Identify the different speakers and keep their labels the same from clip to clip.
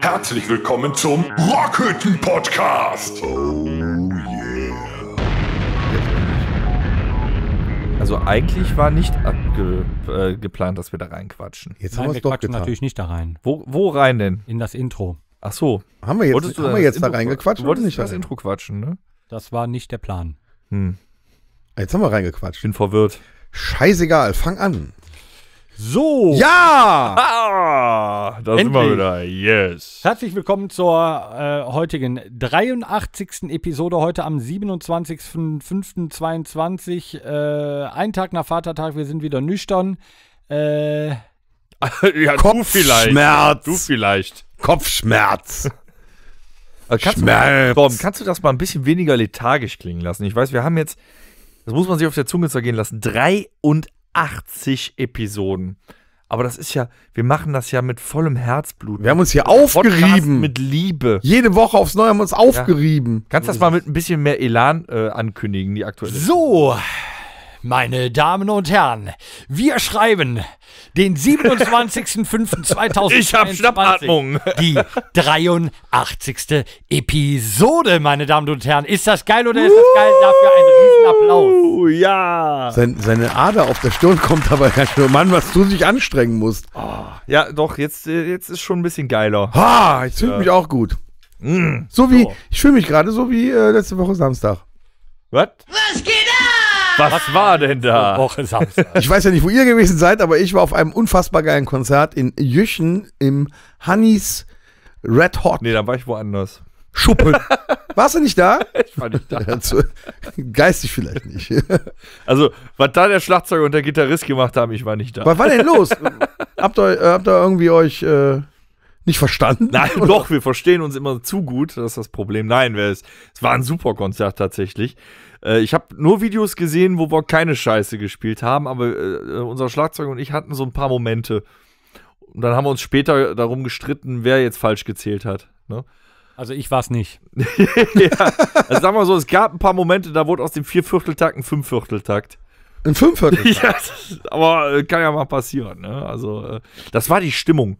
Speaker 1: Herzlich willkommen zum Rockhütten Podcast. Oh
Speaker 2: yeah. Also eigentlich war nicht abge äh, geplant, dass wir da reinquatschen. Jetzt Nein, haben wir doch getan. natürlich nicht da rein. Wo, wo rein denn? In
Speaker 3: das Intro. Ach so. Haben wir jetzt, Wolltest haben wir jetzt Intro da reingequatscht? Du wolltest nicht das rein? Intro quatschen, ne? Das war nicht der Plan. Hm. Jetzt haben wir reingequatscht. Bin verwirrt. Scheißegal, fang an. So. Ja! Ah, da Endlich. sind wir wieder.
Speaker 2: Yes.
Speaker 3: Herzlich willkommen zur äh, heutigen 83. Episode. Heute am 27.05.2022. Äh, ein Tag nach Vatertag. Wir sind wieder nüchtern. Äh, ja, Kopfschmerz. Du vielleicht.
Speaker 2: Du vielleicht. Kopfschmerz. Äh, kannst Schmerz. Du, Tom, kannst du das mal ein bisschen weniger lethargisch klingen lassen? Ich weiß, wir haben jetzt das muss man sich auf der Zunge zergehen lassen. 83 80 Episoden. Aber das ist ja, wir machen das ja mit vollem Herzblut. Wir haben uns hier Podcast aufgerieben. Mit Liebe. Jede Woche aufs Neue haben wir uns aufgerieben. Kannst du das mal mit ein bisschen mehr
Speaker 3: Elan äh, ankündigen, die aktuelle? So, meine Damen und Herren, wir schreiben den 27.05.2022. Ich habe Schnappatmung. Die 83. Episode, meine Damen und Herren. Ist das geil oder ist das geil? Dafür einen
Speaker 4: Riesenapplaus. Uh, ja. Sein, seine Ader auf der Stirn kommt aber ganz schön. Mann, was du dich anstrengen musst. Oh,
Speaker 2: ja, doch, jetzt, äh, jetzt ist schon ein bisschen geiler. Ha, ich fühle ja. mich auch
Speaker 4: gut. Mm, so wie, so. ich fühle mich gerade so wie äh, letzte Woche Samstag.
Speaker 2: What? Was geht? Was war denn da? Woche Samstag.
Speaker 4: Ich weiß ja nicht, wo ihr gewesen seid, aber ich war auf einem unfassbar geilen Konzert in Jüchen im Honeys Red Hot. Nee, da war ich woanders. Schuppen. Warst du nicht da? Ich war nicht da. Geistig vielleicht nicht.
Speaker 2: Also, was da der Schlagzeuger und der Gitarrist gemacht haben, ich war nicht da. Was war denn los?
Speaker 4: habt, ihr, habt ihr irgendwie euch äh, nicht verstanden?
Speaker 2: Nein, doch, wir verstehen uns immer zu gut, das ist das Problem. Nein, es, es war ein super Konzert tatsächlich. Äh, ich habe nur Videos gesehen, wo wir keine Scheiße gespielt haben, aber äh, unser Schlagzeug und ich hatten so ein paar Momente. Und dann haben wir uns später darum gestritten, wer jetzt falsch gezählt hat.
Speaker 3: Ne? Also ich war es nicht. ja,
Speaker 2: also sagen wir so, es gab ein paar Momente, da wurde aus dem Viervierteltakt ein Fünfvierteltakt. Ein Fünfvierteltakt? ja, aber äh, kann ja mal passieren. Ne? Also äh, das war die Stimmung.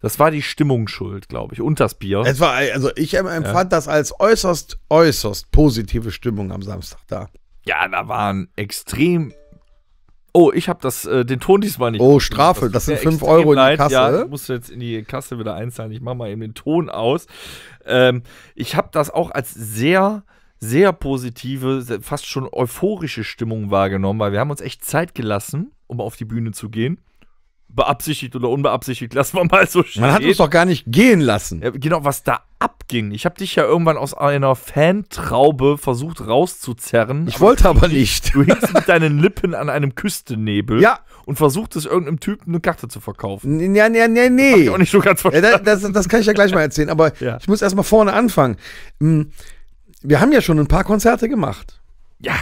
Speaker 2: Das war die Stimmung schuld, glaube ich, und das Bier. Es war, also ich empfand
Speaker 4: ja. das als äußerst, äußerst positive Stimmung am Samstag da. Ja, da
Speaker 2: waren extrem. Oh, ich habe äh, den Ton diesmal nicht. Oh, Strafe, das, das sind 5 Euro in die Kasse. Ja, ich muss jetzt in die Kasse wieder einzahlen. Ich mache mal eben den Ton aus. Ähm, ich habe das auch als sehr sehr positive, fast schon euphorische Stimmung wahrgenommen, weil wir haben uns echt Zeit gelassen, um auf die Bühne zu gehen beabsichtigt oder unbeabsichtigt, lassen wir mal so stehen. Man hat uns doch
Speaker 4: gar nicht gehen
Speaker 2: lassen. Ja, genau, was da abging. Ich habe dich ja irgendwann aus einer Fantraube versucht rauszuzerren. Ich aber wollte aber nicht. Du hingst mit deinen Lippen an einem Küstennebel ja.
Speaker 4: und es irgendeinem Typen eine Karte zu verkaufen. Ja, nee, nee, nee. Hab ich auch nicht so ganz verstanden. Ja, das, das, kann ich ja gleich mal erzählen, aber ja. ich muss erstmal vorne anfangen. Hm, wir haben ja schon ein paar Konzerte gemacht. Ja.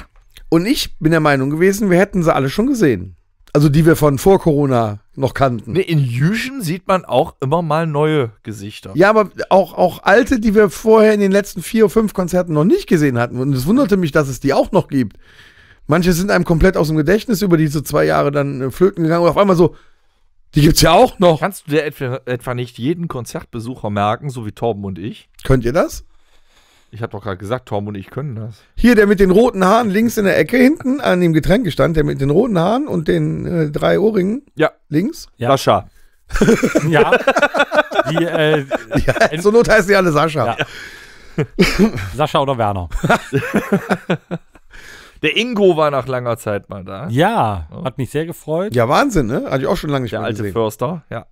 Speaker 4: Und ich bin der Meinung gewesen, wir hätten sie alle schon gesehen. Also die wir von vor Corona noch kannten. Nee,
Speaker 2: in Jüschen sieht man auch immer mal neue Gesichter.
Speaker 4: Ja, aber auch, auch alte, die wir vorher in den letzten vier oder fünf Konzerten noch nicht gesehen hatten. Und es wunderte mich, dass es die auch noch gibt. Manche sind einem komplett aus dem Gedächtnis über diese zwei Jahre dann äh, flöten gegangen und auf einmal so,
Speaker 2: die gibt's ja auch noch. Kannst du dir etwa, etwa nicht jeden Konzertbesucher merken, so wie Torben und ich? Könnt ihr das? Ich habe doch gerade gesagt, Tom und ich können das.
Speaker 4: Hier, der mit den roten Haaren links in der Ecke, hinten an dem Getränk stand, der mit den roten Haaren und den äh, drei Ohrringen. Ja. Links. Ja. Sascha. ja. Die, äh,
Speaker 3: ja. Zur Not heißen die alle Sascha. Ja. Sascha oder Werner. Der Ingo war nach langer Zeit mal da. Ja, oh. hat mich sehr gefreut.
Speaker 4: Ja, Wahnsinn, ne? Hatte ich auch schon lange nicht Der mehr alte Förster, ja.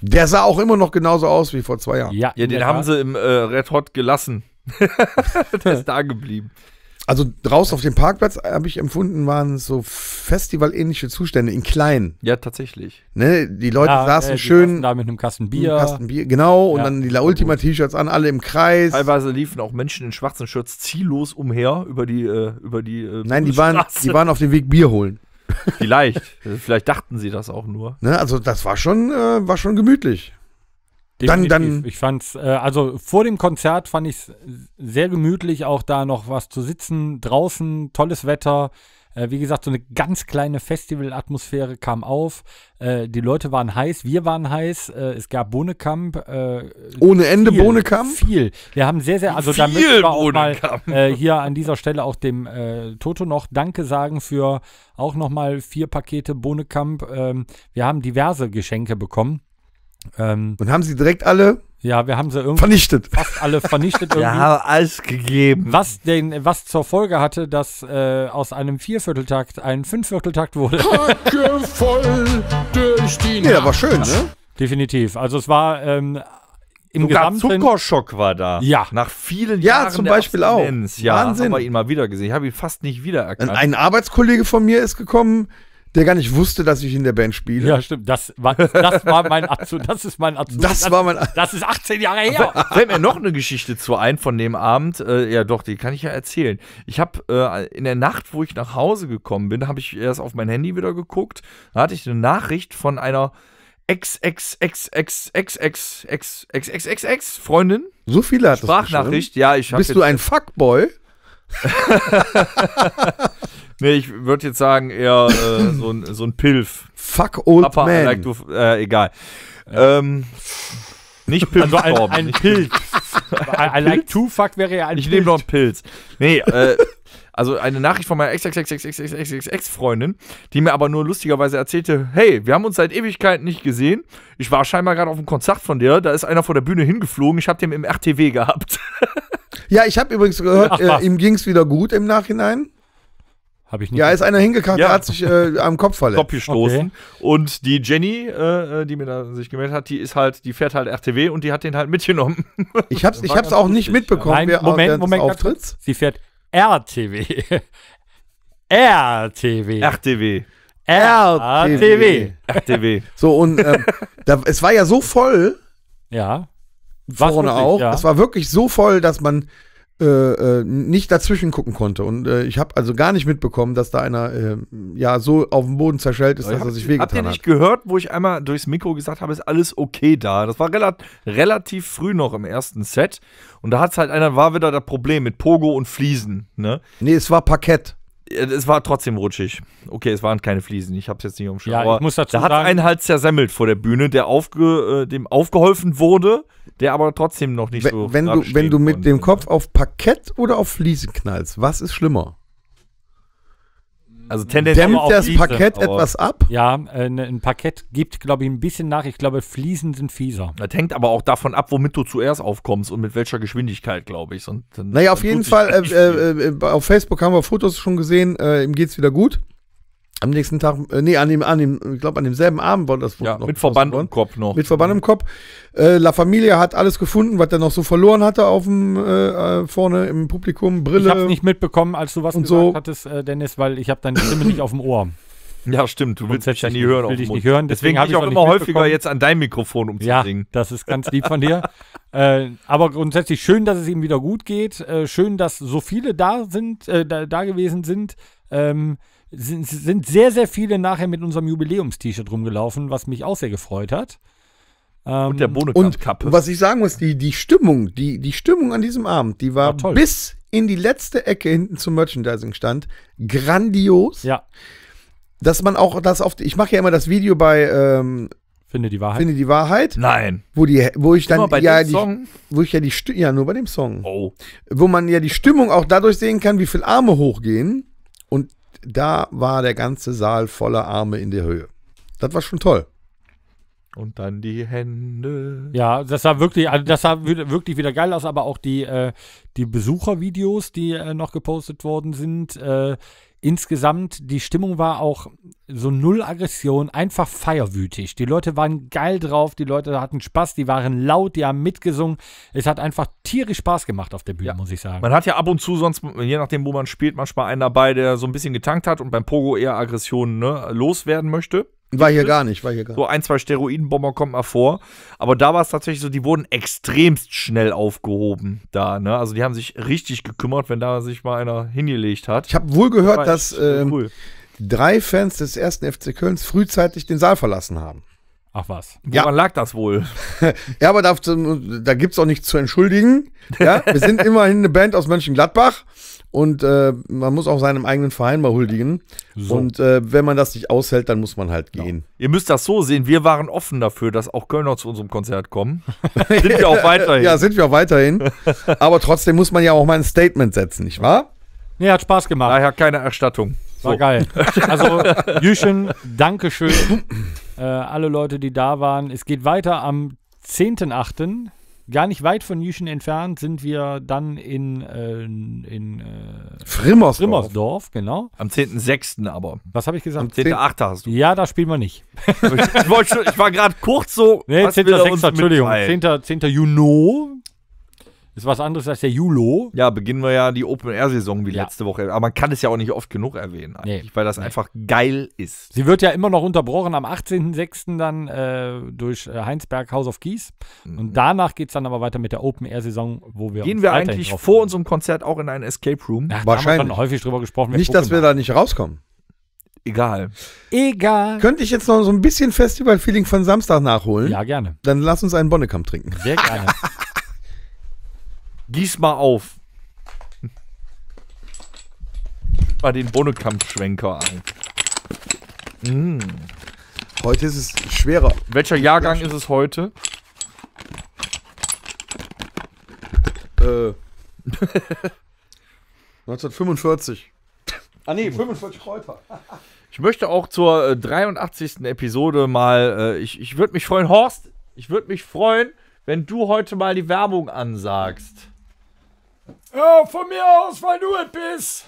Speaker 4: Der sah auch immer noch genauso aus wie vor zwei Jahren. Ja, ja den haben sie
Speaker 2: im äh, Red Hot gelassen. der ist da geblieben.
Speaker 4: Also draußen auf dem Parkplatz äh, habe ich empfunden, waren so festivalähnliche Zustände in klein. Ja, tatsächlich. Ne, die Leute ja, saßen äh, die schön da mit einem Kasten Bier. Kasten Bier, genau. Ja, und
Speaker 2: dann die La Ultima T-Shirts an, alle im Kreis. Teilweise liefen auch Menschen in schwarzen Shirts ziellos umher über die äh, über die äh, Nein, die waren die waren auf
Speaker 4: dem Weg Bier holen.
Speaker 2: Vielleicht, vielleicht
Speaker 3: dachten sie das auch nur.
Speaker 4: Ne, also das war schon äh, war schon gemütlich. Definitiv. Dann, dann. Ich
Speaker 3: fand's, äh, also vor dem Konzert fand ich's sehr gemütlich, auch da noch was zu sitzen. Draußen, tolles Wetter. Äh, wie gesagt, so eine ganz kleine Festivalatmosphäre kam auf. Äh, die Leute waren heiß, wir waren heiß. Äh, es gab Bohnekamp. Äh, Ohne Ende viel, Bohnekamp? Viel. Wir haben sehr, sehr, also viel da möchte ich auch mal äh, hier an dieser Stelle auch dem Toto noch Danke sagen für auch nochmal vier Pakete Bohnekamp. Ähm, wir haben diverse Geschenke bekommen. Ähm, und haben sie direkt alle ja, wir haben sie irgendwie vernichtet. fast alle vernichtet. Irgendwie. Ja, alles gegeben. Was, den, was zur Folge hatte, dass äh, aus einem Viervierteltakt ein Fünfvierteltakt wurde. Hacke voll durch die Nacht. Nee, das war schön, ne? Definitiv. Also es war ähm, im Sogar Gesamten... Zuckerschock war da. Ja. Nach vielen ja, Jahren Ja, zum Beispiel auch. Ja, Wahnsinn. haben wir ihn mal wiedergesehen. Ich
Speaker 4: habe ihn fast nicht
Speaker 3: wiedererkannt. Ein
Speaker 4: Arbeitskollege von mir ist gekommen der gar nicht wusste, dass ich in der Band spiele. Ja, stimmt. Das war,
Speaker 2: das
Speaker 3: war mein Absolut. Das ist mein Absolut. Das, das, war mein. Das ist 18 Jahre her. Fällt
Speaker 2: mir noch eine Geschichte zu ein von dem Abend. Äh, ja, doch, die kann ich ja erzählen. Ich habe äh, in der Nacht, wo ich nach Hause gekommen bin, habe ich erst auf mein Handy wieder geguckt. Da hatte ich eine Nachricht von einer Ex, ex, ex, ex, ex, ex, ex, ex, ex, ex, ex,
Speaker 4: Freundin. So viele hat Sprachnachricht, ja, ich habe. Bist du ein Fuckboy?
Speaker 2: Nee, ich würde jetzt sagen, eher äh, so, ein, so ein Pilf. Fuck old Papa, man. Like du, äh, egal. Ja. Ähm, nicht Pilz. Also ein, ein Pilz. I, I like to fuck wäre ja ein Ich nehme noch einen Pilz. Nee, äh, also eine Nachricht von meiner Ex-Ex-Ex-Ex-Ex-Ex-Ex-Freundin, die mir aber nur lustigerweise erzählte, hey, wir haben uns seit Ewigkeiten nicht gesehen. Ich war scheinbar gerade auf einem Konzert von dir, da ist einer vor der Bühne
Speaker 4: hingeflogen, ich habe den im RTW gehabt. ja, ich habe übrigens gehört, Ach, äh, ihm ging es wieder gut im Nachhinein. Habe ich nicht. Ja, ist einer hingekackt, ja. hat sich äh, am Kopf verletzt. Kopf gestoßen.
Speaker 2: Okay. Und die Jenny, äh, äh die mir da sich gemeldet hat, die ist halt, die fährt halt RTW und die hat den halt mitgenommen. Ich hab's, ich hab's auch nicht mitbekommen, Nein, wer Moment, Moment, Auftritts.
Speaker 3: Sie fährt RTW. RTW. RTW. RTW. RTW.
Speaker 4: So, und ähm, da, es war ja so voll.
Speaker 3: Ja. Vorne auch. Ja.
Speaker 4: Es war wirklich so voll, dass man äh, äh, nicht dazwischen gucken konnte. Und äh, ich habe also gar nicht mitbekommen, dass da einer äh, ja so auf dem Boden zerschellt ist, dass er sich wehgetan hat. Habt ihr nicht hat.
Speaker 2: gehört, wo ich einmal durchs Mikro gesagt habe, ist alles okay da? Das war relat relativ früh noch im ersten Set. Und da hat es halt einer, war wieder das Problem mit Pogo und Fliesen. Ne?
Speaker 4: Nee, es war Parkett.
Speaker 2: Äh, es war trotzdem rutschig. Okay, es waren keine Fliesen. Ich habe es jetzt nicht umschrieben. Ja, ich muss dazu da hat sagen, einen halt zersemmelt vor der Bühne, der aufge, äh, dem aufgeholfen wurde, der aber trotzdem noch nicht wenn, so. Wenn du, wenn
Speaker 4: du mit dem Kopf auf Parkett oder auf Fliesen knallst, was ist schlimmer?
Speaker 3: Also tendenziell dämpft das fiese, Parkett etwas ab? Ja, äh, ein, ne, ein Parkett gibt, glaube ich, ein bisschen nach. Ich glaube, Fliesen sind fieser. Das hängt aber auch davon ab,
Speaker 2: womit du zuerst aufkommst und mit welcher Geschwindigkeit, glaube ich. Und, naja, auf jeden Fall, äh,
Speaker 4: äh, äh, auf Facebook haben wir Fotos schon gesehen, äh, ihm geht's wieder gut. Am nächsten Tag, äh, nee, an dem, an dem, ich glaube, an demselben Abend war das Ja, noch mit Verband im Kopf noch. Mit Verband im Kopf. Äh, La Familia hat alles gefunden, was er noch so verloren hatte auf dem, äh, vorne im Publikum, Brille. Ich hab's
Speaker 3: nicht mitbekommen, als du was gesagt so. hattest, äh, Dennis, weil ich habe deine Stimme nicht auf dem Ohr. Ja, stimmt. Du willst dich ja nie hören. Will ich nicht hören. Deswegen, deswegen habe ich auch, immer häufiger jetzt an dein Mikrofon umzubringen. Ja, das ist ganz lieb von dir. äh, aber grundsätzlich schön, dass es ihm wieder gut geht. Äh, schön, dass so viele da sind, äh, da, da, gewesen sind. Ähm, sind, sind sehr, sehr viele nachher mit unserem Jubiläums-T-Shirt rumgelaufen, was mich auch sehr gefreut hat. Ähm, und der ähm, Bohnenkappe. Und was ich sagen
Speaker 4: muss, die, die Stimmung, die, die Stimmung an diesem Abend, die war, war bis
Speaker 3: in die letzte Ecke hinten
Speaker 4: zum Merchandising-Stand grandios. Ja. Dass man auch das auf, ich mache ja immer das Video bei ähm, Finde die Wahrheit. Finde die Wahrheit. Nein. Wo, die, wo ich dann ja, die, wo ich ja die ja nur bei dem Song. Oh. Wo man ja die Stimmung auch dadurch sehen kann, wie viel Arme hochgehen und da war der ganze Saal voller Arme in der Höhe. Das war schon
Speaker 3: toll.
Speaker 2: Und dann die Hände.
Speaker 3: Ja, das sah wirklich, also das sah wirklich wieder geil aus, aber auch die, äh, die Besuchervideos, die äh, noch gepostet worden sind, äh, Insgesamt, die Stimmung war auch so null Aggression, einfach feierwütig. Die Leute waren geil drauf, die Leute hatten Spaß, die waren laut, die haben mitgesungen. Es hat einfach tierisch Spaß gemacht auf der Bühne, ja. muss ich sagen. Man hat ja ab und zu sonst, je nachdem, wo
Speaker 2: man spielt, manchmal einen dabei, der so ein bisschen getankt hat und beim Pogo eher Aggressionen ne, loswerden möchte. War hier gar nicht, war hier gar nicht. So ein, zwei Steroidenbomber kommt mal vor. Aber da war es tatsächlich so, die wurden extremst schnell aufgehoben da, ne? Also die haben sich richtig gekümmert, wenn da sich mal einer
Speaker 4: hingelegt hat. Ich habe wohl gehört, das dass ähm, cool. drei Fans des ersten FC Kölns frühzeitig den Saal verlassen haben. Ach was. Woran ja. lag das wohl? ja, aber da, da gibt es auch nichts zu entschuldigen. Ja? Wir sind immerhin eine Band aus Mönchengladbach. Und äh, man muss auch seinem eigenen Verein mal huldigen. So. Und äh, wenn man das nicht aushält, dann muss man halt
Speaker 2: genau. gehen. Ja. Ihr müsst das so sehen, wir waren offen dafür, dass auch Kölner zu unserem Konzert kommen. sind wir auch weiterhin. Ja,
Speaker 4: sind wir auch weiterhin. Aber trotzdem muss man ja auch mal ein Statement setzen, nicht wahr?
Speaker 2: Nee, hat Spaß gemacht. Daher keine Erstattung. War so. geil. Also, Jüschen, Dankeschön.
Speaker 3: Äh, alle Leute, die da waren. Es geht weiter am 10.8 gar nicht weit von Jüchen entfernt sind wir dann in, äh, in äh, Frimmersdorf. Frimmersdorf, genau. Am 10.06. aber. Was habe ich gesagt? Am 10.08. hast du. Ja, da spielen wir nicht. ich,
Speaker 2: schon, ich war gerade kurz so. Nee, 10.06. Entschuldigung. 10. 10. Juno ist was anderes als der Julo. Ja, beginnen wir ja die Open-Air-Saison wie ja. letzte Woche. Aber man kann es ja auch nicht oft genug erwähnen, eigentlich, nee. weil das nee. einfach geil ist.
Speaker 3: Sie wird ja immer noch unterbrochen am 18.06. dann äh, durch äh, Heinsberg House of Kies. Mhm. Und danach geht es dann aber weiter mit der Open-Air-Saison, wo wir. Gehen wir eigentlich vor unserem Konzert auch in einen Escape Room? Ach, Wahrscheinlich. Da
Speaker 1: haben wir
Speaker 4: häufig drüber gesprochen. Nicht, dass wir da nicht rauskommen. Egal.
Speaker 1: Egal.
Speaker 3: Könnte ich
Speaker 4: jetzt noch so ein bisschen Festival-Feeling von Samstag nachholen? Ja, gerne. Dann lass uns einen Bonnekamp trinken. Sehr gerne. Gieß mal auf.
Speaker 2: Mal den Bonnekampfschwenker ein. Mm.
Speaker 4: Heute ist es schwerer. Welcher Jahrgang ist es heute? Äh.
Speaker 2: 1945. Ah nee,
Speaker 4: 45 Kräuter.
Speaker 2: ich möchte auch zur 83. Äh, Episode mal, äh, ich, ich würde mich freuen, Horst, ich würde mich freuen, wenn du heute mal die Werbung ansagst.
Speaker 1: Ja, von mir aus, weil du es bist.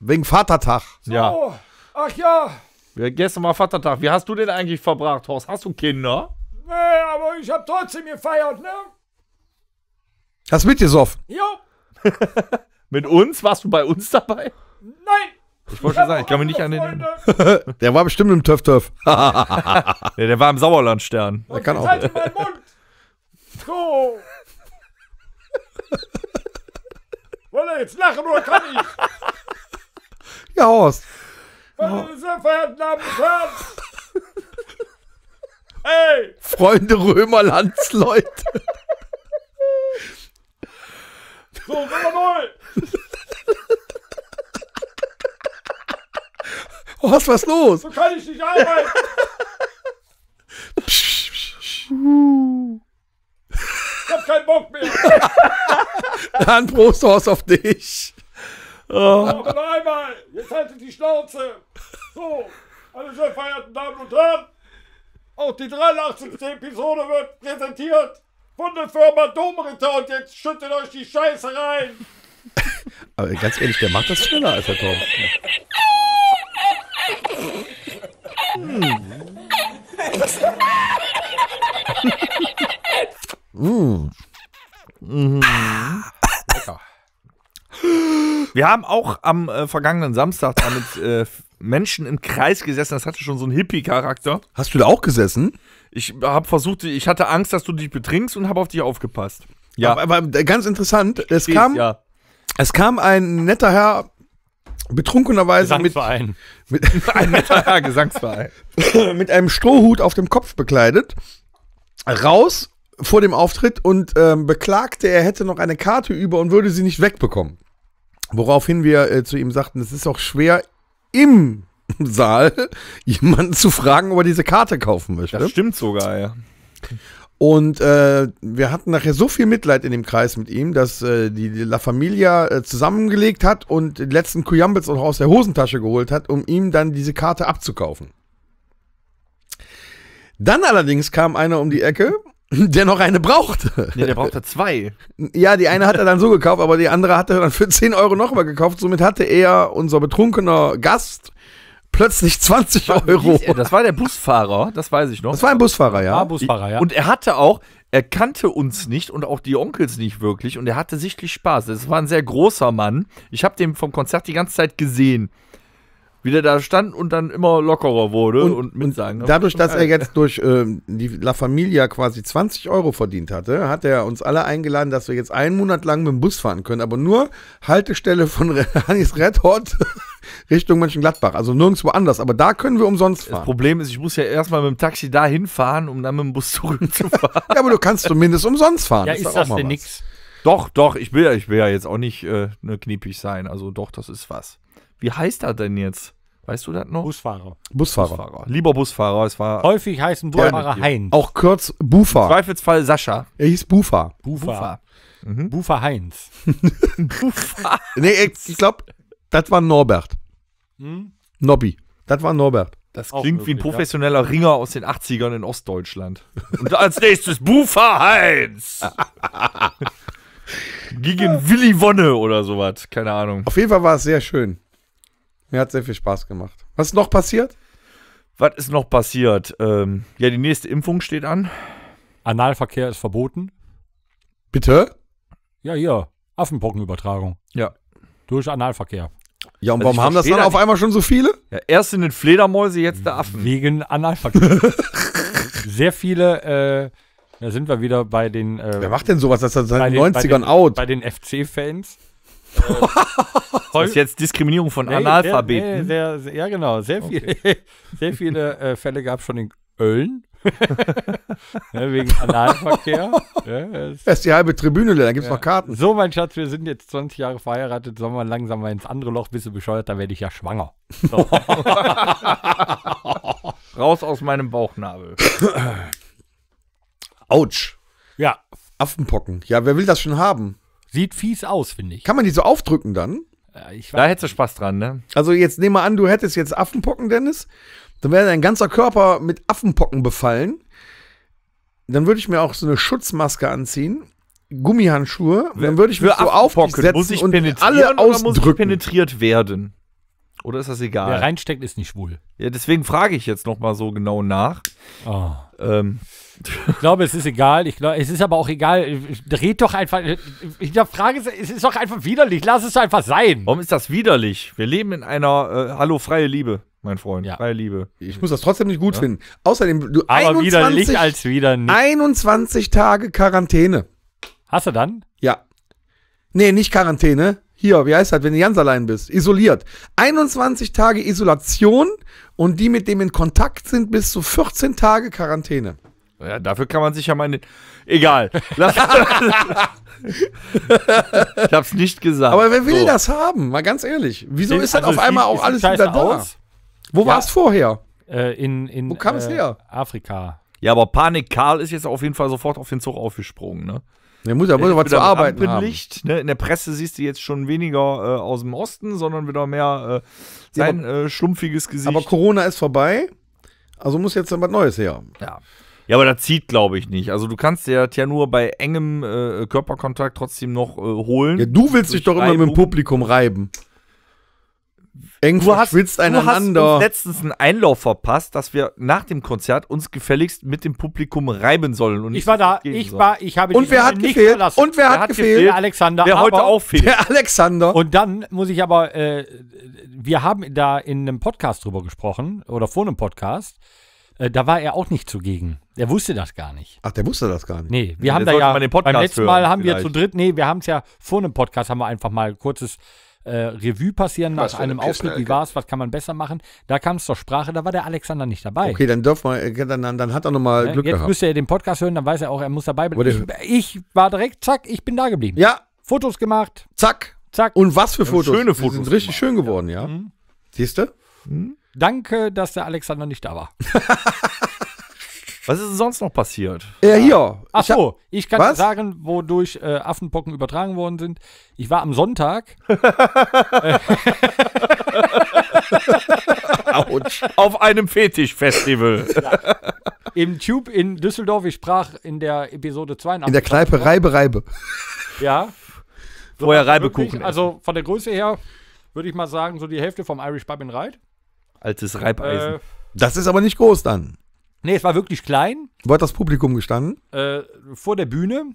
Speaker 2: Wegen Vatertag. So. Ja. Ach ja. Ja, gestern war Vatertag. Wie hast du den eigentlich verbracht, Horst? Hast du Kinder?
Speaker 1: Nee, aber ich habe trotzdem gefeiert, ne?
Speaker 4: Hast mit dir mitgesoffen?
Speaker 1: Ja.
Speaker 2: Mit uns? Warst du bei uns dabei? Nein. Ich wollte schon sagen, ich kann mich nicht an
Speaker 4: den. der war bestimmt im Töff-Töff.
Speaker 2: ja, der war im Sauerlandstern. Der kann auch. Halt in Mund.
Speaker 1: So. Wollt ihr jetzt lachen oder kann ich?
Speaker 4: ja, Horst. Meine oh.
Speaker 1: sehr verehrten Damen
Speaker 4: Freunde Römerlandsleute.
Speaker 1: so, Nummer mal!
Speaker 4: Horst, was los?
Speaker 1: So kann ich nicht arbeiten. psch, psch, psch. Ich hab keinen Bock mehr. Dann Prost, Horst, auf dich. Oh. noch einmal, jetzt haltet die Schnauze. So, alle sehr verehrten Damen und Herren, auch die 83. Episode wird präsentiert von der Firma Domritter und jetzt schüttet euch die Scheiße rein.
Speaker 4: Aber ganz ehrlich, der macht das schneller als der Tom. Hm. Mmh.
Speaker 2: Mmh. Wir haben auch am äh, vergangenen Samstag mit äh, Menschen im Kreis gesessen. Das hatte schon so einen Hippie-Charakter.
Speaker 4: Hast du da auch gesessen? Ich habe versucht, ich hatte Angst, dass du dich betrinkst und habe auf dich aufgepasst. Ja. Aber, aber äh, ganz interessant, es Stehst, kam, ja. es kam ein netter Herr betrunkenerweise mit, mit ein netter Herr Gesangsverein mit einem Strohhut auf dem Kopf bekleidet raus vor dem Auftritt und ähm, beklagte, er hätte noch eine Karte über und würde sie nicht wegbekommen. Woraufhin wir äh, zu ihm sagten, es ist auch schwer im Saal jemanden zu fragen, ob er diese Karte kaufen möchte. Das stimmt sogar, ja. Und äh, wir hatten nachher so viel Mitleid in dem Kreis mit ihm, dass äh, die La Familia äh, zusammengelegt hat und den letzten Kujambits auch aus der Hosentasche geholt hat, um ihm dann diese Karte abzukaufen. Dann allerdings kam einer um die Ecke der noch eine brauchte. Nee, der brauchte zwei. Ja, die eine hat er dann so gekauft, aber die andere hat er dann für 10 Euro nochmal gekauft. Somit hatte er, unser betrunkener Gast, plötzlich 20 Euro. Das war der Busfahrer, das weiß ich noch. Das war ein Busfahrer, ja. War Busfahrer, ja. Und er hatte auch, er kannte uns nicht und
Speaker 2: auch die Onkels nicht wirklich und er hatte sichtlich Spaß. Das war ein sehr großer Mann. Ich habe den vom Konzert die ganze Zeit gesehen wie der da stand und dann immer lockerer wurde und, und mitsagen. Und ne? dadurch, dass er jetzt
Speaker 4: durch ähm, die La Familia quasi 20 Euro verdient hatte, hat er uns alle eingeladen, dass wir jetzt einen Monat lang mit dem Bus fahren können, aber nur Haltestelle von Hannis Red Hot Richtung Mönchengladbach, also nirgendwo anders, aber da können wir umsonst fahren. Das Problem ist, ich muss ja erstmal mit
Speaker 2: dem Taxi da hinfahren, um dann mit dem Bus
Speaker 4: zurückzufahren. ja,
Speaker 2: aber du kannst zumindest umsonst fahren. Ja, ist, ist das, denn was. nix? Doch, doch, ich will ja, ich will ja jetzt auch nicht äh, ne, kniepig sein, also doch, das ist was. Wie heißt er denn jetzt? Weißt du das noch? Busfahrer. Busfahrer. Busfahrer. Lieber Busfahrer, es war. Häufig heißen Busfahrer Heinz. Auch kurz Bufa. Im Zweifelsfall Sascha. Er hieß Bufa.
Speaker 3: Bufa. Bufa, mhm. Bufa Heinz.
Speaker 4: Bufa. nee, ich glaube, das war Norbert. Hm? Nobby. Das war Norbert. Das klingt möglich, wie ein professioneller
Speaker 2: ja. Ringer aus den 80ern in Ostdeutschland. Und als nächstes Bufa Heinz. Gegen Willy Wonne oder sowas. Keine Ahnung. Auf jeden Fall war es sehr schön. Mir hat sehr viel Spaß gemacht. Was ist noch passiert? Was ist noch passiert?
Speaker 3: Ähm, ja, die nächste Impfung steht an. Analverkehr ist verboten. Bitte? Ja, hier. Affenpockenübertragung. Ja. Durch Analverkehr. Ja, und also warum haben das dann auf einmal schon so viele? Ja, erst sind es Fledermäuse, jetzt der Affen. Wegen Analverkehr. Sehr viele, äh, da sind wir wieder bei den. Äh, Wer macht denn sowas? Das ist seit den 90ern den, out. Bei den FC-Fans äh, das ist jetzt Diskriminierung von nee, Analphabeten. Sehr, sehr, ja, genau. Sehr, okay. viele, sehr viele äh, Fälle gab es schon in Ölln. ja, wegen Analverkehr. ja, ist die halbe Tribüne, da gibt es ja. noch Karten. So, mein Schatz, wir sind jetzt 20 Jahre verheiratet, sollen wir langsam mal ins andere Loch, bist du bescheuert, da werde ich ja schwanger. So. Raus aus meinem Bauchnabel. Autsch. Ja. Affenpocken.
Speaker 4: Ja, wer will das schon haben? Sieht fies aus, finde ich. Kann man die so aufdrücken dann? Äh, ich da hättest du Spaß dran, ne? Also jetzt nehmen wir an, du hättest jetzt Affenpocken, Dennis. Dann wäre dein ganzer Körper mit Affenpocken befallen. Dann würde ich mir auch so eine Schutzmaske anziehen, Gummihandschuhe. Dann würde ich mich so auf dich setzen muss ich und alle ausdrücken. Muss ich penetriert
Speaker 2: werden? Oder ist das egal? Wer reinsteckt, ist nicht schwul. Ja, deswegen frage ich jetzt noch mal so genau
Speaker 3: nach. Oh. Ähm, ich glaube, es ist egal. Ich glaube, es ist aber auch egal. Dreht doch einfach. Ich frage es, es ist doch einfach widerlich. Lass es doch einfach sein. Warum ist das
Speaker 2: widerlich? Wir leben in einer äh, hallo freie Liebe, mein Freund. Ja. Freie Liebe. Ich
Speaker 4: muss das trotzdem nicht gut ja. finden. Außerdem, du aber 21, widerlich als wieder nicht. 21 Tage Quarantäne. Hast du dann? Ja. Nee, nicht Quarantäne. Hier, wie heißt das, wenn du ganz allein bist? Isoliert. 21 Tage Isolation und die, mit dem in Kontakt sind, bis zu 14 Tage Quarantäne.
Speaker 2: Ja, dafür kann man sich ja meine. Egal. Lass ich hab's nicht gesagt. Aber wer will so. das haben? Mal ganz ehrlich.
Speaker 3: Wieso ist das also auf einmal auch alles wieder da? Aus? Wo ja. war es vorher? Äh, in, in, Wo kam äh, es her? Afrika.
Speaker 2: Ja, aber Panik Karl ist jetzt auf jeden Fall sofort auf den Zug aufgesprungen, ne?
Speaker 4: Der muss ja wohl äh, was zu arbeiten Rampenlicht,
Speaker 2: haben. Ne? In der Presse siehst du jetzt schon weniger äh, aus dem Osten, sondern
Speaker 4: wieder mehr äh, sein ja, aber, äh, schlumpfiges Gesicht. Aber Corona ist vorbei, also muss jetzt dann was Neues her. Ja.
Speaker 2: Ja, aber das zieht, glaube ich, nicht. Also du kannst dir ja nur bei engem äh, Körperkontakt trotzdem noch äh, holen. Ja, du willst dich doch immer mit dem
Speaker 4: Publikum reiben.
Speaker 2: Eng du hast, einander. Du hast letztens einen Einlauf verpasst, dass wir nach dem Konzert uns gefälligst mit dem Publikum reiben sollen. Und ich war da, ich sollen. war,
Speaker 3: ich habe Und wer hat gefehlt? Verlassen. Und wer, wer hat, hat gefehlt? Der Alexander. Der heute auch fehlt. Der Alexander. Und dann muss ich aber, äh, wir haben da in einem Podcast drüber gesprochen oder vor einem Podcast. Äh, da war er auch nicht zugegen. Der wusste das gar nicht. Ach, der wusste das gar nicht. Nee, wir ja, haben da ja beim letzten Mal haben vielleicht. wir zu dritt, nee, wir haben es ja vor einem Podcast haben wir einfach mal kurzes äh, Revue passieren nach einem Auftritt, wie war es, was kann man besser machen? Da kam es zur Sprache, da war der Alexander nicht dabei. Okay, dann dürfen wir, äh, dann, dann,
Speaker 4: hat er nochmal ja, ne, Glück jetzt gehabt. Jetzt müsste
Speaker 3: er den Podcast hören, dann weiß er auch, er muss dabei bleiben. Ich, ich war direkt, zack, ich bin da geblieben. Ja. Fotos gemacht. Zack. Zack. Und was für Fotos. Schöne Fotos. Die sind richtig gemacht. schön geworden, ja. ja. Mhm. Siehst du? Mhm. Danke, dass der Alexander nicht da war.
Speaker 2: Was ist denn sonst noch passiert? Äh, ja, hier. Ach ich so,
Speaker 3: ich kann was? sagen, wodurch äh, Affenpocken übertragen worden sind. Ich war am Sonntag.
Speaker 2: Autsch. Auf einem Fetischfestival. Ja.
Speaker 3: Im Tube in Düsseldorf. Ich sprach in der Episode 82. In der Kneipe Reibe Reibe. Ja. So Vorher Reibekuchen. Also von der Größe her würde ich mal sagen, so die Hälfte vom Irish Pub in Ride
Speaker 4: als das Reibeisen. Äh, das ist aber nicht groß dann.
Speaker 3: Nee, es war wirklich klein.
Speaker 4: Wo hat das Publikum gestanden?
Speaker 3: Äh, vor der Bühne.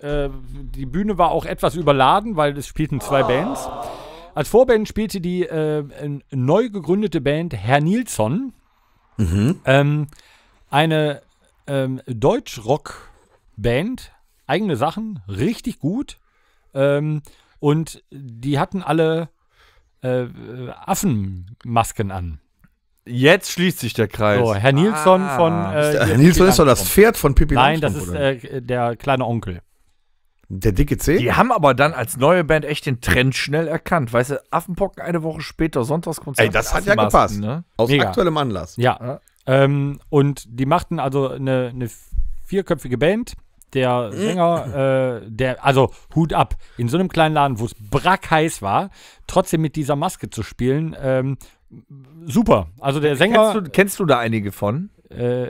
Speaker 3: Äh, die Bühne war auch etwas überladen, weil es spielten zwei oh. Bands. Als Vorband spielte die äh, neu gegründete Band Herr Nilsson. Mhm. Ähm, eine ähm, rock band eigene Sachen, richtig gut. Ähm, und die hatten alle äh, Affenmasken an. Jetzt schließt sich der Kreis. So, Herr Nilsson ah. von. Äh, Herr Nilsson ist doch das Pferd von Pippi Nein, das ist äh, der kleine Onkel. Der dicke C? Die haben
Speaker 2: aber dann als neue Band echt den Trend schnell erkannt. Weißt du, Affenpocken
Speaker 3: eine Woche später, Sonntagskonzert. Ey, das hat ja gepasst. Ne? Aus Mega. aktuellem Anlass. Ja. ja. Ähm, und die machten also eine, eine vierköpfige Band der mhm. Sänger, äh, der, also Hut ab, in so einem kleinen Laden, wo es brackheiß war, trotzdem mit dieser Maske zu spielen, ähm, super. Also der Sänger. Kennst du, kennst du da einige von? Äh,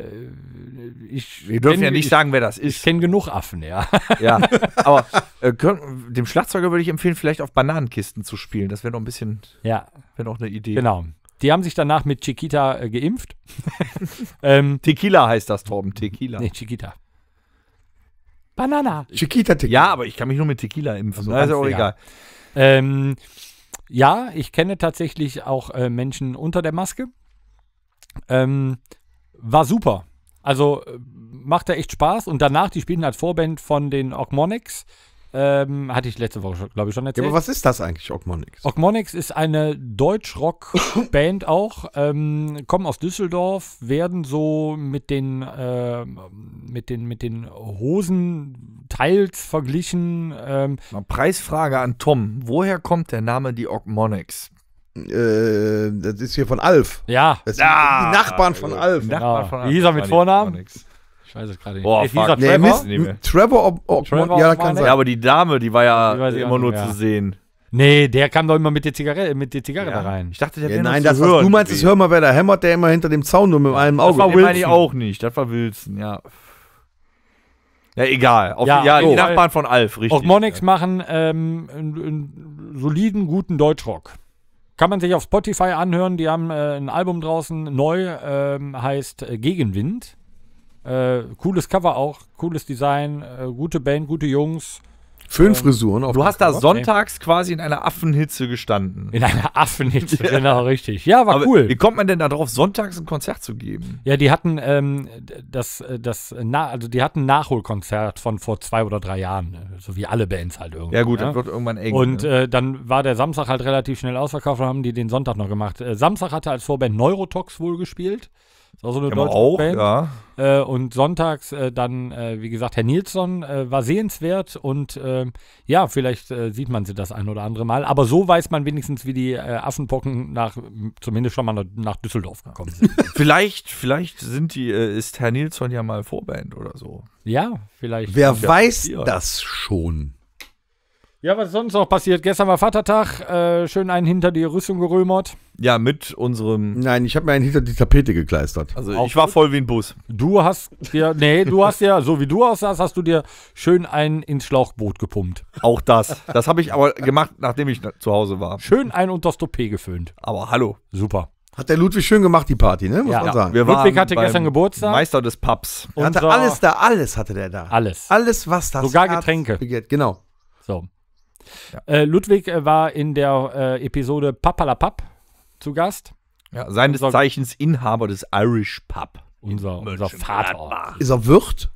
Speaker 3: ich Wir dürfen kenn, ja nicht ich, sagen, wer das ist. Ich kenne genug Affen, ja. Ja,
Speaker 2: aber äh, können, dem Schlagzeuger würde ich empfehlen, vielleicht auf Bananenkisten zu spielen. Das wäre noch ein bisschen,
Speaker 3: ja. wäre noch eine Idee. Genau. Die haben sich danach mit Chiquita äh, geimpft. ähm, Tequila heißt das, Torben. Tequila. Nee, Chiquita. Banana. Chiquita Tequila. Ja, aber ich kann mich nur mit Tequila impfen.
Speaker 2: Also, also auch egal. egal.
Speaker 3: Ähm, ja, ich kenne tatsächlich auch äh, Menschen unter der Maske. Ähm, war super. Also äh, macht da echt Spaß. Und danach, die spielten als Vorband von den Ogmonics. Ähm, hatte ich letzte Woche, glaube ich, schon erzählt. Ja, aber was ist das eigentlich, Ogmonix? Ogmonix ist eine Deutschrock-Band auch, ähm, kommen aus Düsseldorf, werden so mit den, äh, mit den, mit den Hosen teils
Speaker 2: verglichen. Ähm. Preisfrage an Tom, woher kommt der Name die Ogmonix?
Speaker 4: Äh, das ist hier von Alf. Ja. Das sind ah, die Nachbarn von ah, Alf. Nachbarn
Speaker 2: genau. von
Speaker 1: Alf. Wie hieß er mit Vornamen? Ogmonix. Ich weiß es gerade nicht. Boah, Ey, fuck. Nee, Trevor? Nee,
Speaker 3: Trevor Ob Ob Trevor ja, kann sein. Ja, aber die Dame, die war ja immer nur ja. zu sehen. Nee, der kam doch immer mit der Zigarette, mit der Zigarre da rein. Ich dachte, der ja, Nein, das, was du meinst,
Speaker 4: ich höre mal, wer da hämmert, der immer hinter dem Zaun nur mit einem Auge. Das war Wilson. Den meine ich
Speaker 2: auch nicht. Das war Wilson, ja. Ja, egal. Auf, ja, ja oh. die Nachbarn von Alf, richtig. Auch Monix
Speaker 3: ja. machen ähm, einen, einen, soliden, guten Deutschrock. Kann man sich auf Spotify anhören. Die haben äh, ein Album draußen, neu, ähm, heißt äh, Gegenwind. Äh, cooles Cover auch, cooles Design, äh, gute Band, gute Jungs. Föhnfrisuren. Ähm, du hast da sonntags
Speaker 2: nee. quasi in einer Affenhitze gestanden. In einer
Speaker 3: Affenhitze, ja. genau, richtig. Ja, war Aber cool. Wie kommt man denn da drauf, sonntags ein Konzert zu geben? Ja, die hatten ähm, das, äh, das äh, also die hatten ein Nachholkonzert von vor zwei oder drei Jahren, äh, so wie alle Bands halt irgendwie. Ja gut, ne? dann wird irgendwann eng. Und ne? äh, dann war der Samstag halt relativ schnell ausverkauft und haben die den Sonntag noch gemacht. Äh, Samstag hatte als Vorband Neurotox wohl gespielt. Ist auch so eine ja, deutsche auch, Band. Ja. Äh, und sonntags äh, dann, äh, wie gesagt, Herr Nilsson äh, war sehenswert und ähm, ja, vielleicht äh, sieht man sie das ein oder andere Mal. Aber so weiß man wenigstens, wie die äh, Affenpocken nach, zumindest schon mal nach Düsseldorf gekommen sind. vielleicht, vielleicht sind
Speaker 2: die, ist Herr Nilsson ja mal Vorband oder so. Ja, vielleicht. Wer weiß das
Speaker 4: schon?
Speaker 3: Ja, was ist sonst noch passiert? Gestern war Vatertag, äh, schön einen hinter die Rüstung gerömert. Ja, mit unserem. Nein, ich habe mir einen hinter die Tapete gekleistert. Also Auch ich war voll wie ein Bus. Du hast dir, nee, du hast ja, so wie du aussahst, hast du dir schön einen ins Schlauchboot gepumpt. Auch das. Das habe ich aber gemacht, nachdem ich zu Hause war. Schön einen unters Toupet
Speaker 4: geföhnt. Aber hallo. Super. Hat der Ludwig schön gemacht, die Party, ne?
Speaker 3: Muss Ja. man sagen. Wir Ludwig hatte beim gestern
Speaker 2: Geburtstag. Meister des Pubs.
Speaker 3: Er hatte alles da, alles hatte der da. Alles. Alles, was das Sogar Herz Getränke. begehrt. Genau. So. Ja. Äh, Ludwig äh, war in der äh, Episode Papalapap zu Gast. Ja,
Speaker 2: seines unser, Zeichens Inhaber des Irish Pub. Unser,
Speaker 3: unser Vater. Ist er Wirt?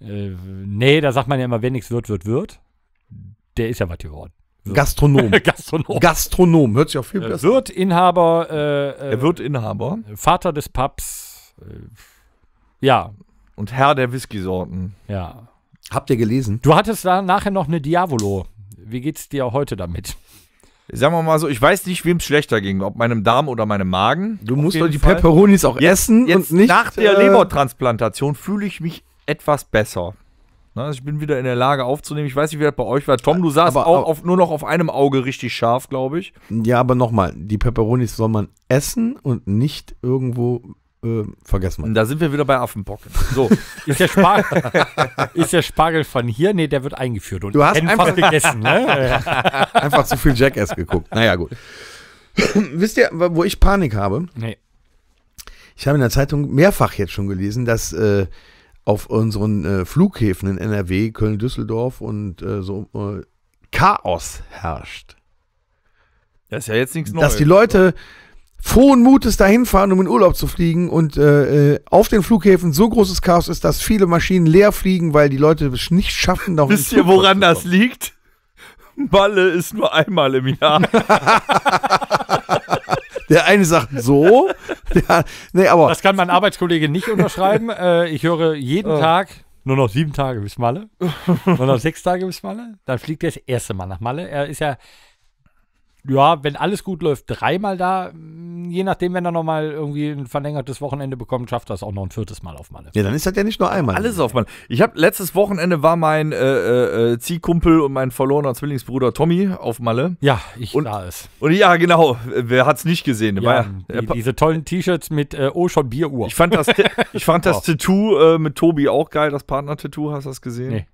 Speaker 3: Äh, nee, da sagt man ja immer, wer nichts wird, wird, wird. Der ist ja was geworden. Wirt. Gastronom. Gastronom. Gastronom. Hört sich auch viel äh, besser. Wirt, Inhaber. Äh, äh, er wird Inhaber. Vater des Pubs. ja. Und Herr der Whiskysorten. Ja. Habt ihr gelesen? Du hattest da nachher noch eine Diavolo. Wie geht es dir heute damit? Sagen wir mal so, ich weiß
Speaker 2: nicht, wem es schlechter ging, ob meinem Darm oder meinem Magen. Du musst doch die Fall. Peperonis auch jetzt, essen jetzt und nicht. Nach der äh, Lebertransplantation fühle ich mich etwas besser. Ne, also ich bin wieder in der Lage aufzunehmen. Ich weiß nicht, wie das bei euch war. Tom, du saßt aber, auch auf, nur noch auf einem Auge richtig scharf, glaube ich.
Speaker 4: Ja, aber nochmal, die Peperonis soll man essen und nicht irgendwo äh, vergessen wir.
Speaker 3: da sind wir wieder bei Affenpocken. So, ist der, Spar ist der Spargel von hier? Nee, der wird eingeführt. Und du hast einfach gegessen. Ne? einfach
Speaker 4: zu viel Jackass geguckt. Naja, gut. Wisst ihr, wo ich Panik habe? Nee. Ich habe in der Zeitung mehrfach jetzt schon gelesen, dass äh, auf unseren äh, Flughäfen in NRW, Köln, Düsseldorf und äh, so äh, Chaos herrscht.
Speaker 2: Das ist ja jetzt nichts Neues. Dass die
Speaker 4: Leute. Oder? frohen Mutes dahin fahren, um in Urlaub zu fliegen und äh, äh, auf den Flughäfen so großes Chaos ist, dass viele Maschinen leer fliegen, weil die Leute es nicht schaffen. Noch Wisst ihr, woran
Speaker 2: das liegt? Malle ist nur einmal im Jahr.
Speaker 3: Der eine sagt so. Der, nee, aber das kann mein Arbeitskollege nicht unterschreiben. Äh, ich höre jeden oh. Tag nur noch sieben Tage bis Malle. nur noch sechs Tage bis Malle. Dann fliegt er das erste Mal nach Malle. Er ist ja ja, wenn alles gut läuft, dreimal da. Hm, je nachdem, wenn er nochmal irgendwie ein verlängertes Wochenende bekommt, schafft er es auch noch ein viertes Mal auf Malle.
Speaker 2: Ja, dann ist das ja nicht nur einmal. Alles auf Malle. Ich habe letztes Wochenende war
Speaker 3: mein äh, äh,
Speaker 2: äh, Ziehkumpel und mein verlorener Zwillingsbruder Tommy auf Malle.
Speaker 3: Ja, ich und, sah es.
Speaker 2: Und ja, genau. Wer hat es nicht gesehen? Ja, ja, diese tollen T-Shirts mit äh, Oh, schon Bieruhr. Ich fand das, ich fand das Tattoo äh, mit Tobi auch geil, das Partner-Tattoo. Hast du das gesehen? Nee.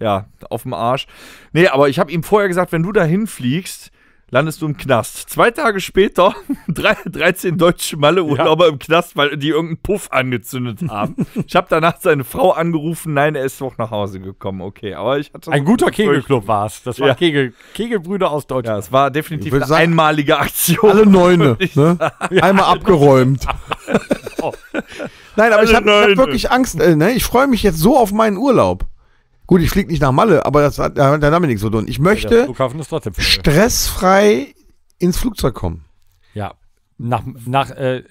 Speaker 2: Ja, auf dem Arsch. Nee, aber ich habe ihm vorher gesagt, wenn du dahin fliegst, landest du im Knast. Zwei Tage später, 13 deutsche Malle-Urlauber ja. im Knast, weil die irgendeinen Puff angezündet haben. ich habe danach seine Frau angerufen, nein, er ist noch nach Hause gekommen. Okay, aber ich hatte. Ein guter Kegelclub war es. Das war ja. Kegel, Kegelbrüder aus Deutschland. Ja, es war definitiv eine sagen, einmalige
Speaker 4: Aktion. Alle Neune. Ne? Einmal abgeräumt. oh.
Speaker 1: Nein, aber alle ich habe hab wirklich
Speaker 4: Angst. Äh, ne? Ich freue mich jetzt so auf meinen Urlaub. Gut, ich fliege nicht nach Malle, aber das hat, da der Name nichts so tun. Ich möchte ja, stressfrei ins Flugzeug kommen.
Speaker 3: Ja. Nach, nach äh,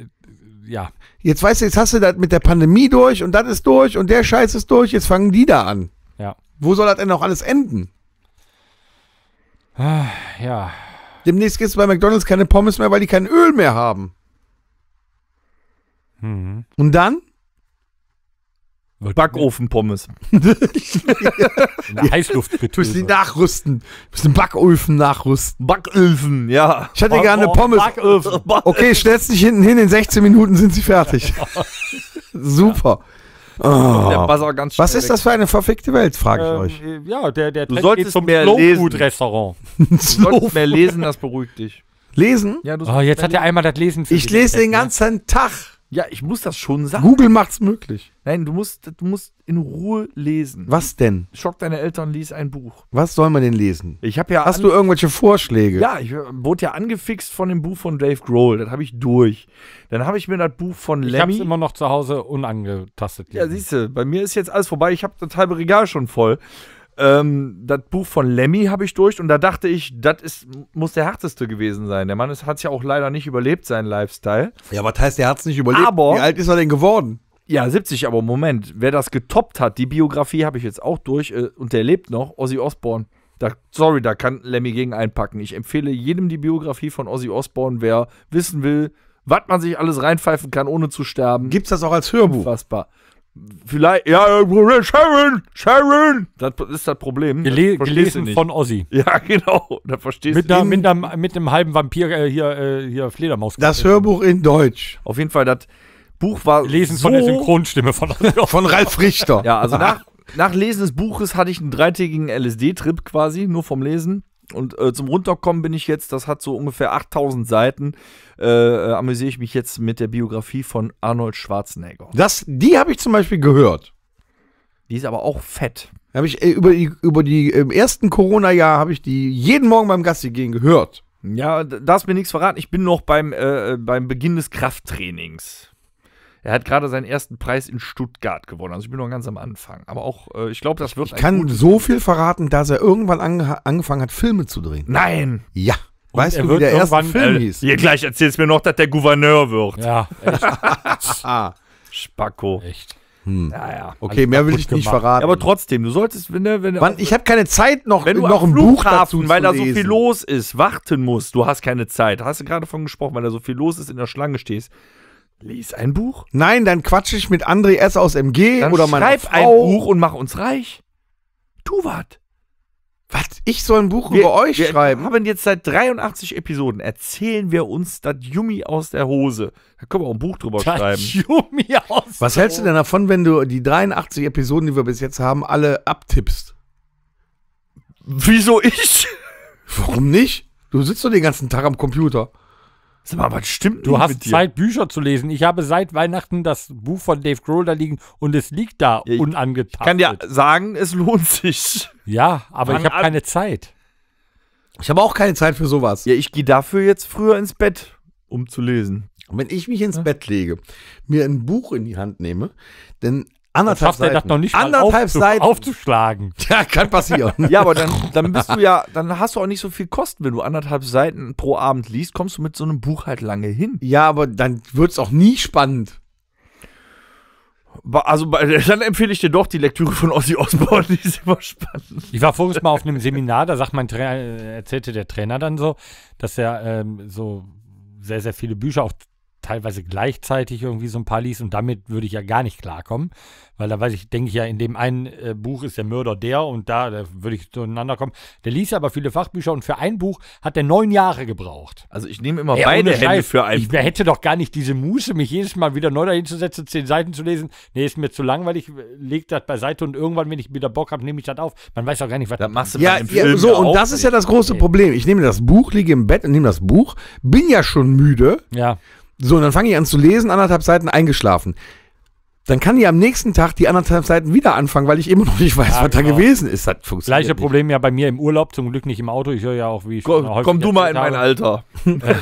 Speaker 3: ja.
Speaker 4: Jetzt weißt du, jetzt hast du das mit der Pandemie durch und das ist durch und der Scheiß ist durch, jetzt fangen die da an. Ja. Wo soll das denn noch alles enden? Ah, ja. Demnächst gibt es bei McDonalds keine Pommes mehr, weil die kein Öl mehr haben. Mhm. Und dann? Backofenpommes. Heißluftfritteuse. Du musst die nachrüsten. Du musst den Backofen nachrüsten. Backöfen, ja.
Speaker 1: Ich hatte gerne oh, Pommes. Backöfen. Okay,
Speaker 4: stell's dich hinten hin, in 16 Minuten sind sie fertig. Super. Oh. Was ist das für eine verfickte Welt, frage
Speaker 1: ich ähm, euch. Ja,
Speaker 3: der, der du solltest zum mehr lesen. restaurant Du
Speaker 1: solltest mehr lesen,
Speaker 3: das beruhigt dich.
Speaker 4: Lesen? Ja, oh, jetzt hat er
Speaker 3: einmal das Lesen. Ich lese den
Speaker 4: ne? ganzen Tag. Ja, ich muss das schon sagen. Google macht's möglich.
Speaker 2: Nein, du musst, du musst in Ruhe lesen. Was denn? Schock deine Eltern, lies ein
Speaker 4: Buch. Was soll man denn lesen? Ich habe ja. Hast du irgendwelche Vorschläge? Ja,
Speaker 2: ich äh, wurde ja angefixt von dem Buch von Dave Grohl. Das habe ich durch. Dann habe ich mir das Buch von Lemmy. Ich habe es immer noch zu Hause unangetastet. Liegen. Ja, siehst du, bei mir ist jetzt alles vorbei. Ich habe das halbe Regal schon voll. Ähm, das Buch von Lemmy habe ich durch und da dachte ich, das muss der härteste gewesen sein. Der Mann hat es ja auch leider nicht überlebt, seinen Lifestyle. Ja, was heißt, der hat es nicht überlebt? Aber, Wie alt ist er denn geworden? Ja, 70, aber Moment, wer das getoppt hat, die Biografie habe ich jetzt auch durch äh, und der lebt noch, Ozzy Osbourne. Da, sorry, da kann Lemmy gegen einpacken. Ich empfehle jedem die Biografie von Ozzy Osbourne, wer wissen will, was man sich alles reinpfeifen kann, ohne zu sterben. Gibt es das auch als Hörbuch? Unfassbar. Vielleicht, ja, Sharon, Sharon. Das ist das Problem. Gele das gelesen von Ozzy.
Speaker 3: Ja, genau. Da verstehst mit, der, mit, der, mit dem halben Vampir äh, hier, äh, hier Fledermaus. Das
Speaker 2: Hörbuch in Deutsch. Auf jeden Fall, das Buch war. Lesen so von der Synchronstimme
Speaker 3: von von Ralf Richter. Ja, also nach,
Speaker 2: nach Lesen des Buches hatte ich einen dreitägigen LSD-Trip quasi, nur vom Lesen. Und äh, zum Runterkommen bin ich jetzt, das hat so ungefähr 8000 Seiten, äh, äh, amüsiere ich mich jetzt mit der Biografie von Arnold Schwarzenegger. Das,
Speaker 4: die habe ich zum Beispiel gehört. Die ist aber auch fett. Habe ich äh, über die, über die im ersten Corona-Jahr habe ich die jeden Morgen beim Gassi gehen gehört. Ja, darfst mir nichts
Speaker 2: verraten. Ich bin noch beim, äh, äh, beim Beginn des Krafttrainings. Er hat gerade seinen ersten Preis in Stuttgart gewonnen. Also ich bin noch ganz am Anfang. Aber auch, äh, ich glaube, das wird. Ich kann so
Speaker 4: viel verraten, dass er irgendwann ange angefangen hat, Filme zu drehen. Nein! Ja. Und weißt du, wie der erste Film äh, hieß?
Speaker 2: Äh, hier gleich erzählst mir noch, dass der Gouverneur wird. Ja, echt. Spacko. Echt.
Speaker 1: Hm. Naja,
Speaker 2: okay, mehr will ich gemacht. nicht verraten. aber trotzdem, du solltest,
Speaker 4: wenn, wenn Mann, auch, ich habe keine Zeit noch, wenn du noch ein Buch dazu weil da so viel los
Speaker 2: ist, warten musst. Du hast keine Zeit. Hast du gerade von gesprochen, weil da so viel los ist, in der Schlange stehst. Lies ein Buch? Nein, dann quatsche ich
Speaker 4: mit André S. aus MG dann oder meiner schreib Frau. ein Buch und
Speaker 2: mach uns reich. Tu was.
Speaker 4: Was? Ich soll ein Buch wir, über euch wir schreiben? Wir haben jetzt seit 83 Episoden, erzählen wir uns das Jummi aus der Hose. Da können wir auch ein Buch drüber das schreiben. Jummi aus Was hältst du denn davon, wenn du die 83 Episoden, die wir bis jetzt haben, alle abtippst?
Speaker 3: Wieso ich? Warum nicht? Du sitzt doch den ganzen Tag am Computer. Sag mal, was stimmt Du hast Zeit, Bücher zu lesen. Ich habe seit Weihnachten das Buch von Dave Grohl da liegen und es liegt da ja, unangetastet. Ich kann dir sagen, es lohnt sich. Ja, aber Fang ich habe keine Zeit. Ich habe auch keine Zeit für sowas. Ja, ich gehe dafür jetzt früher
Speaker 4: ins Bett, um zu lesen. Und wenn ich mich ins Bett lege, mir ein Buch in die Hand nehme, dann Anderthalb Seiten. das noch nicht Anderthalb mal Seiten. aufzuschlagen. Ja, kann passieren. ja, aber dann, dann bist du
Speaker 2: ja, dann hast du auch nicht so viel Kosten. Wenn du anderthalb Seiten pro Abend liest, kommst du mit so einem Buch halt lange hin. Ja, aber dann wird es auch nie spannend.
Speaker 3: Also, dann empfehle ich dir doch die Lektüre von Ossi Osbourne, die ist immer spannend. Ich war voriges Mal auf einem Seminar, da sagt mein Trainer, äh, erzählte der Trainer dann so, dass er ähm, so sehr, sehr viele Bücher auch teilweise gleichzeitig irgendwie so ein paar liest und damit würde ich ja gar nicht klarkommen, weil da weiß ich, denke ich ja, in dem einen äh, Buch ist der Mörder der und da, da würde ich zueinander kommen. Der liest aber viele Fachbücher und für ein Buch hat er neun Jahre gebraucht. Also ich nehme immer ja, beide Hände für ein Ich hätte doch gar nicht diese Muße, mich jedes Mal wieder neu dahin zu setzen, zehn Seiten zu lesen. Nee, ist mir zu langweilig, leg das beiseite und irgendwann, wenn ich wieder Bock habe, nehme ich das auf. Man weiß auch gar nicht, was das machst du ja, ja, so, und das ist ja das
Speaker 4: große Problem. Ich nehme das Buch, liege im Bett und nehme das Buch, bin ja schon müde. Ja. So, und dann fange ich an zu lesen, anderthalb Seiten eingeschlafen. Dann kann ich am nächsten Tag die anderthalb Seiten wieder anfangen, weil ich immer noch nicht weiß, ja, was genau. da gewesen
Speaker 3: ist. Das funktioniert Gleiche Problem ja bei mir im Urlaub, zum Glück nicht im Auto. Ich höre ja auch, wie ich Komm, komm du mal in mein Alter. Äh,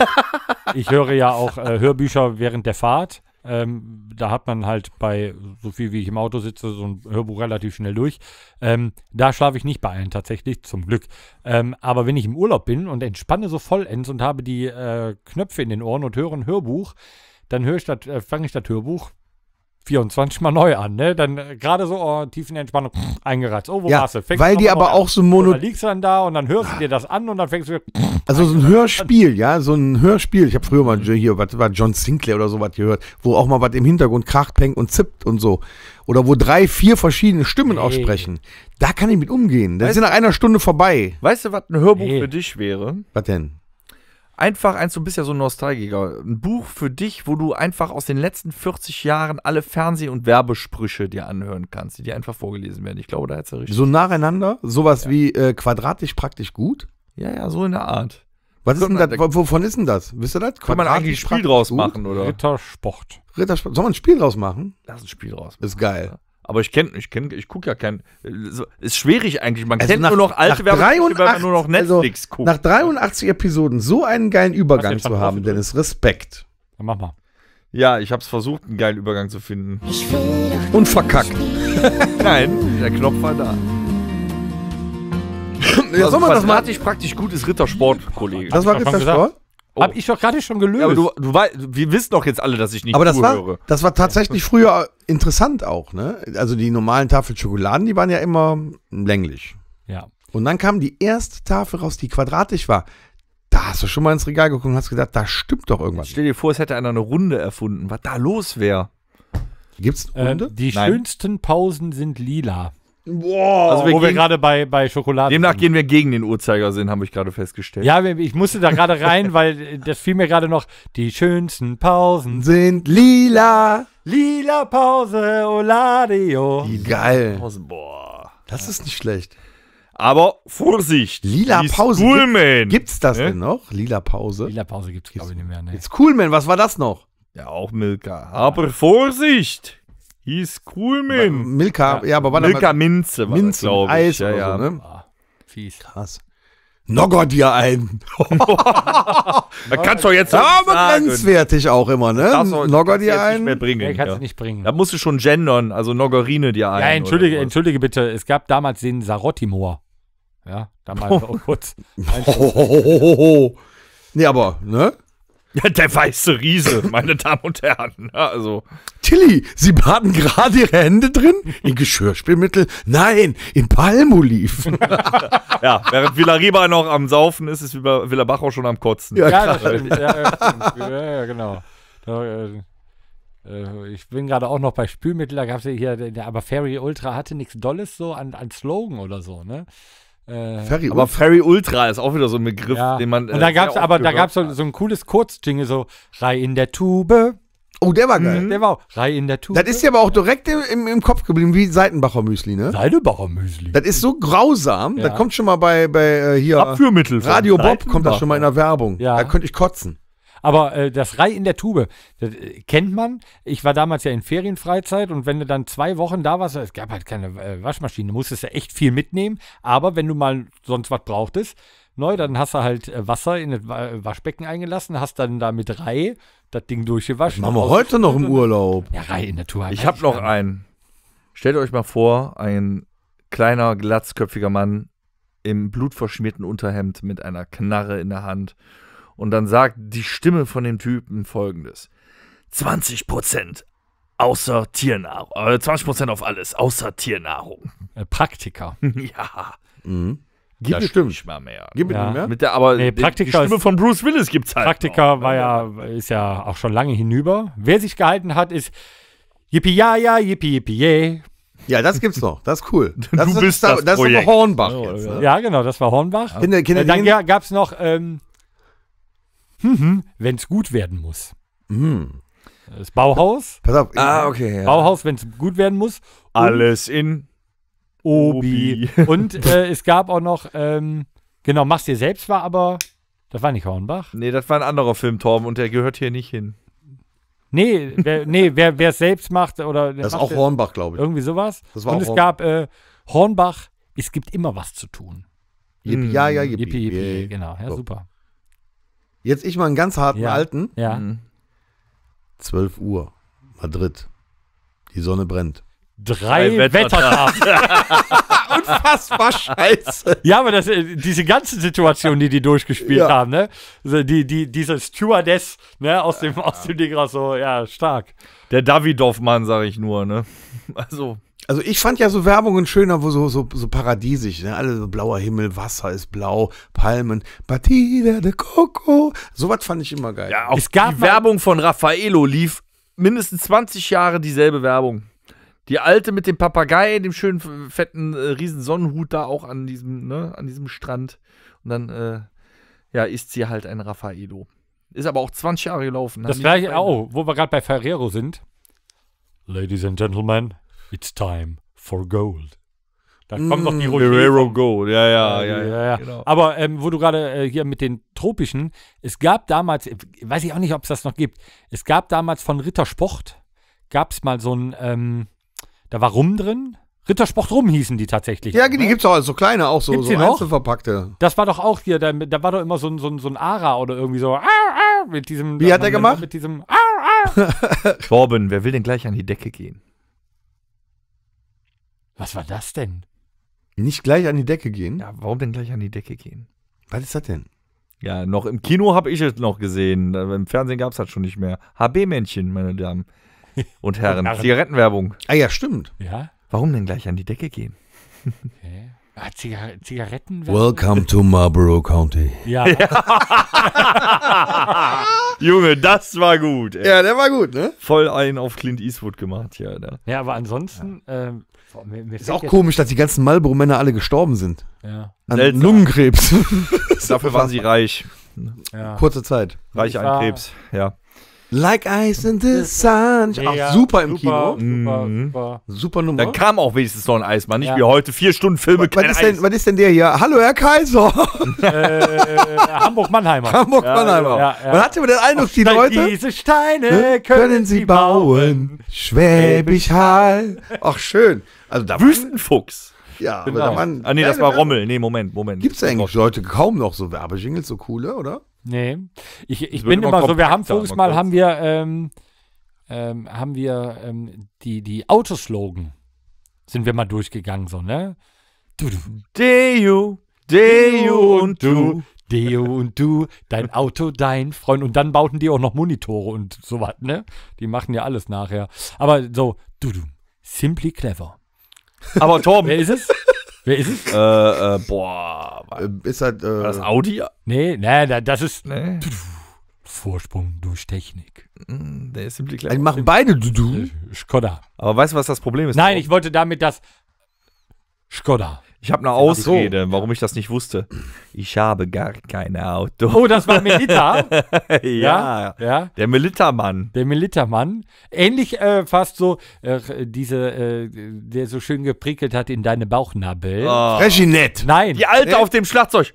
Speaker 3: ich höre ja auch äh, Hörbücher während der Fahrt. Ähm, da hat man halt bei, so viel wie ich im Auto sitze, so ein Hörbuch relativ schnell durch. Ähm, da schlafe ich nicht bei allen tatsächlich, zum Glück. Ähm, aber wenn ich im Urlaub bin und entspanne so vollends und habe die äh, Knöpfe in den Ohren und höre ein Hörbuch, dann höre ich das, äh, fange ich das Hörbuch 24 Mal neu an, ne? Dann äh, gerade so oh, Tiefenentspannung eingereizt. Oh, wo ja, warst du? Fängst weil die aber auch an. so mono. Dann liegst du dann da und dann hörst du dir das an und dann fängst du.
Speaker 4: Also so ein Hörspiel, ja, so ein Hörspiel. Ich habe früher mal hier, was war John Sinclair oder sowas gehört, wo auch mal was im Hintergrund kracht, pengt und zippt und so. Oder wo drei, vier verschiedene Stimmen nee. auch sprechen. Da kann ich mit umgehen. Das weißt, ist nach einer Stunde vorbei.
Speaker 2: Weißt du, was ein Hörbuch nee. für dich wäre? Was denn? Einfach eins, du bist ja so ein Nostalgiker. Ein Buch für dich, wo du einfach aus den letzten 40 Jahren alle Fernseh- und Werbesprüche dir anhören kannst, die dir einfach vorgelesen werden. Ich glaube, da hättest du richtig. So
Speaker 4: nacheinander, sowas ja. wie äh, quadratisch praktisch gut? Ja, ja, so in der Art. Was ist denn das? Wovon ist denn das? Wisst ihr das? Kann man eigentlich ein Spiel
Speaker 2: draus machen, oder?
Speaker 4: Rittersport. Rittersport. Soll man ein Spiel draus machen? Lass
Speaker 2: ein Spiel draus machen. Ist geil. Aber ich kenne, ich kenne, ich gucke ja kein. Ist schwierig eigentlich. Man also kennt nach, nur noch alte Werbung, wenn man nur
Speaker 4: noch also Netflix also guckt. Nach 83 Episoden so einen geilen Übergang zu haben, Dennis, Respekt. Dann mach mal.
Speaker 2: Ja, ich hab's versucht, einen geilen Übergang zu finden. Und verkackt. Nein, der Knopf war da. ja, also, soll man das mal? praktisch gut ist Rittersport, Kollege. Das war Rittersport? Oh. Hab ich doch gerade schon gelöst. Ja, aber du, du weißt, wir wissen doch jetzt alle, dass ich nicht aber das war, höre.
Speaker 4: Das war tatsächlich früher interessant auch, ne? Also die normalen Tafel Schokoladen, die waren ja immer länglich. Ja. Und dann kam die erste Tafel raus, die quadratisch war. Da hast du schon mal ins Regal geguckt und hast gedacht, da stimmt doch irgendwas. Stell dir vor, es hätte einer eine Runde erfunden, was da los wäre. Gibt's
Speaker 1: eine äh, Runde? Ähm, die Nein.
Speaker 3: schönsten Pausen sind lila.
Speaker 1: Wow, also wo wir gerade
Speaker 2: bei, bei
Speaker 3: Schokolade Demnach sind. gehen wir gegen den Uhrzeigersinn, habe ich gerade festgestellt. Ja, ich musste da gerade rein, weil äh, das fiel mir gerade noch. Die schönsten Pausen sind lila. Lila Pause, Oladio. Oh Wie geil. boah. Das ist nicht schlecht.
Speaker 2: Aber Vorsicht! Lila Pause. Coolman. Gibt's das ne? denn noch? Lila Pause. Lila Pause gibt's, glaube ich, nicht mehr. Ne. Jetzt Coolman, was war das noch? Ja, auch Milka. Aber Vorsicht!
Speaker 4: Hieß Coolmin. Milka, ja, ja aber warte Milka mal. Minze, war Minze, glaube ich. Eis ja, oder ja. So, ne? Ah,
Speaker 2: fies. Krass.
Speaker 4: Nogger dir ein. da kannst du jetzt ja, aber grenzwertig auch immer, ne? Nogger dir ein. Nicht mehr bringen, ja, kannst ja. du nicht bringen.
Speaker 2: Da musst du
Speaker 3: schon gendern, also Noggerine dir ein. Ja, entschuldige, entschuldige bitte. Es gab damals den Sarottimor. Ja, damals auch kurz. Oh, oh,
Speaker 4: Nee, aber, ne?
Speaker 2: der weiße Riese, meine Damen und Herren. also.
Speaker 4: Tilly, Sie baden gerade Ihre Hände drin? In Geschirrspülmittel? Nein, in Palmoliven.
Speaker 2: ja, während Villariba noch am Saufen ist, ist Villa Bachau schon am Kotzen. Ja, ja,
Speaker 3: ja genau. Da, äh, äh, ich bin gerade auch noch bei Spülmittel, da gab es ja hier, aber Fairy Ultra hatte nichts Dolles so an, an Slogan oder so, ne? Äh, Ferry aber Ferry Ultra ist auch wieder so ein Begriff, ja. den man. Äh, und da äh, gab's, aber da gab es so, so ein cooles Kurzdinge, so Rei in der Tube. Oh, der war mhm. geil. Mhm. Der war auch Rei in der Tube. Das ist ja aber
Speaker 4: auch direkt im, im, Kopf geblieben, wie Seitenbacher Müsli, ne? Seidenbacher Müsli. Das ist so grausam. Ja. Das kommt schon mal bei, bei äh, hier. Abführmittel. Radio Bob kommt das schon mal in der Werbung. Ja. Da könnte ich kotzen.
Speaker 3: Aber äh, das Rei in der Tube, das, äh, kennt man. Ich war damals ja in Ferienfreizeit und wenn du dann zwei Wochen da warst, es gab halt keine äh, Waschmaschine, du musstest ja echt viel mitnehmen. Aber wenn du mal sonst was brauchtest, neu, dann hast du halt äh, Wasser in das äh, Waschbecken eingelassen, hast dann da mit Rei das Ding durchgewaschen. Das machen wir heute noch im Urlaub. Ja, Rei in der Tube. Ich habe
Speaker 2: noch einen. Stellt euch mal vor, ein kleiner, glatzköpfiger Mann im blutverschmierten Unterhemd mit einer Knarre in der Hand und dann sagt die Stimme von dem Typen folgendes: 20% außer Tiernahrung. 20% auf alles, außer Tiernahrung. Äh, Praktika. ja. Mhm. Gibt es nicht mal mehr. Gibt ja. nicht mehr? Mit
Speaker 3: der, aber nee, die Stimme von Bruce Willis gibt es halt. Praktika noch. Ne? war ja, ist ja auch schon lange hinüber. Wer sich gehalten hat, ist Yippie ja, ja, Yippie, Yippie, yay. Ja, das gibt's noch. Das ist cool. Das du ist, bist das, das, das ist aber Hornbach. jetzt, ne? Ja, genau, das war Hornbach. Kinder, Kinder, äh, dann gab es noch ähm, mhm, wenn es gut werden muss. Mhm. Das Bauhaus. Pass auf. Ah, okay. Ja. Bauhaus, wenn es gut werden muss. Alles in
Speaker 1: Obi. Obi. Und
Speaker 3: äh, es gab auch noch, ähm, genau, Mach's dir selbst war aber, das war nicht Hornbach. Nee, das war ein anderer Film, Torben, und der gehört hier nicht hin. Nee, wer, nee, wer, wer es selbst macht oder. Das macht ist auch der, Hornbach, glaube ich. Irgendwie sowas. Das war und auch es gab äh, Hornbach, es gibt immer was zu tun. Yippie, mm, ja, ja, yippie. Yippie, yippie,
Speaker 4: yippie. genau. Ja, so. super. Jetzt ich mal einen ganz harten ja. alten. Ja. Mhm. 12 Uhr, Madrid. Die
Speaker 3: Sonne brennt. Drei, Drei Wettertafeln. Unfassbar scheiße. Ja, aber das, äh, diese ganzen Situationen, die die durchgespielt ja. haben, ne? die, die, diese Stewardess, ne, aus dem, ja. aus dem Ding raus, so, ja, stark. Der Davidoff-Mann, sag ich nur,
Speaker 4: ne?
Speaker 2: Also.
Speaker 4: Also ich fand ja so Werbungen schöner, wo so, so, so paradiesisch, ne? Alle so blauer Himmel, Wasser ist blau, Palmen, Batida de Coco. Sowas fand ich immer geil. Ja, auch es gab die Werbung von
Speaker 2: Raffaello lief mindestens 20 Jahre dieselbe Werbung. Die alte mit dem Papagei, dem schönen fetten äh, riesen da auch an diesem, ne, an diesem Strand. Und dann, äh, ja, ist sie halt ein Raffaello. Ist aber auch 20 Jahre gelaufen. Das gleiche,
Speaker 3: oh, wo wir gerade bei Ferrero sind. Ladies and Gentlemen, It's time for gold. Da mm, kommt noch die mm. Rocher. Guerrero Gold, ja, ja, ja. ja, ja, ja. Genau. Aber ähm, wo du gerade äh, hier mit den tropischen, es gab damals, äh, weiß ich auch nicht, ob es das noch gibt, es gab damals von Rittersport, gab es mal so ein, ähm, da war Rum drin. Rittersport rum hießen die tatsächlich. Ja, die ne? es auch, so kleine auch, so, gibt's so einzelverpackte. Das war doch auch hier, da, da war doch immer so ein, so, ein, so ein Ara oder irgendwie so, mit diesem. Wie hat er gemacht? Mit diesem,
Speaker 2: ar, Torben, wer will denn gleich an die Decke gehen?
Speaker 3: Was war das denn?
Speaker 4: Nicht gleich an die Decke gehen? Ja, warum denn gleich an die Decke gehen? Was ist das denn?
Speaker 2: Ja, noch im Kino habe ich es noch gesehen. Äh, Im Fernsehen gab es das schon nicht mehr. HB-Männchen, meine Damen und Herren. Zigarettenwerbung. Ah ja, stimmt. Ja. Warum denn gleich an die Decke gehen?
Speaker 3: okay. Ah, Ziga Zigaretten. Welcome to
Speaker 1: Marlboro
Speaker 2: County.
Speaker 3: Ja.
Speaker 2: Junge, das war gut. Ey. Ja, der war gut, ne? Voll einen auf Clint Eastwood gemacht, ja. Ne?
Speaker 3: Ja, aber ansonsten. Ja. Ähm, boah, mir, mir ist auch komisch,
Speaker 4: dass die ganzen Marlboro-Männer alle gestorben sind.
Speaker 2: Ja.
Speaker 3: An Seltsam.
Speaker 4: Lungenkrebs.
Speaker 2: Dafür waren sie
Speaker 3: reich. Ja. Kurze Zeit. Reich
Speaker 2: an Krebs,
Speaker 4: ja. Like Ice in the Sun. Mega, Auch super im super, Kino. Super, mhm. super. super Nummer. Dann kam
Speaker 2: auch wenigstens noch ein Eismann. Nicht ja. wie heute vier Stunden Filme. Was, ist denn,
Speaker 4: was ist denn der hier? Hallo, Herr Kaiser.
Speaker 1: Äh,
Speaker 3: Hamburg-Mannheimer. Hamburg-Mannheimer. Ja, ja, Man hatte immer den Eindruck, die Leute. Diese Steine können,
Speaker 4: sie bauen. Schwäbisch Hall. Ach, schön. Also da Wüstenfuchs. Ja, genau. aber da waren. Ah, nee, das war Rommel. Nee, Moment, Moment. Gibt es eigentlich Leute kaum noch so Werbejingles, so coole, oder?
Speaker 3: Nee. Ich, ich bin immer, immer so, wir haben voriges Mal haben wir, ähm, ähm, haben wir ähm, die, die Autoslogan sind wir mal durchgegangen, so, ne? Du, du. Deo, Deo und du. Deo und du, dein Auto, dein Freund. Und dann bauten die auch noch Monitore und sowas, ne? Die machen ja alles nachher. Aber so, du, du, simply clever. Aber Tom. Wer ist es? Wer ist es? Äh, äh, boah. Ähm, ist halt. Äh, das Audi? Nee, nee, das ist. Nee. Vorsprung durch Technik. Hm, der ist simpel Die machen beide du, du. Skoda. Aber weißt du, was das Problem ist? Nein, ich wollte damit das Skoda. Ich habe eine Ausrede, so.
Speaker 2: warum ich das nicht wusste. Ich habe gar keine Auto. Oh, das war Melita. ja, ja,
Speaker 3: der Melita-Mann. Der Melita-Mann. Ähnlich äh, fast so, äh, diese, äh, der so schön geprickelt hat in deine Bauchnabel. Oh. Reginette. Nein. Die Alte auf dem Schlagzeug.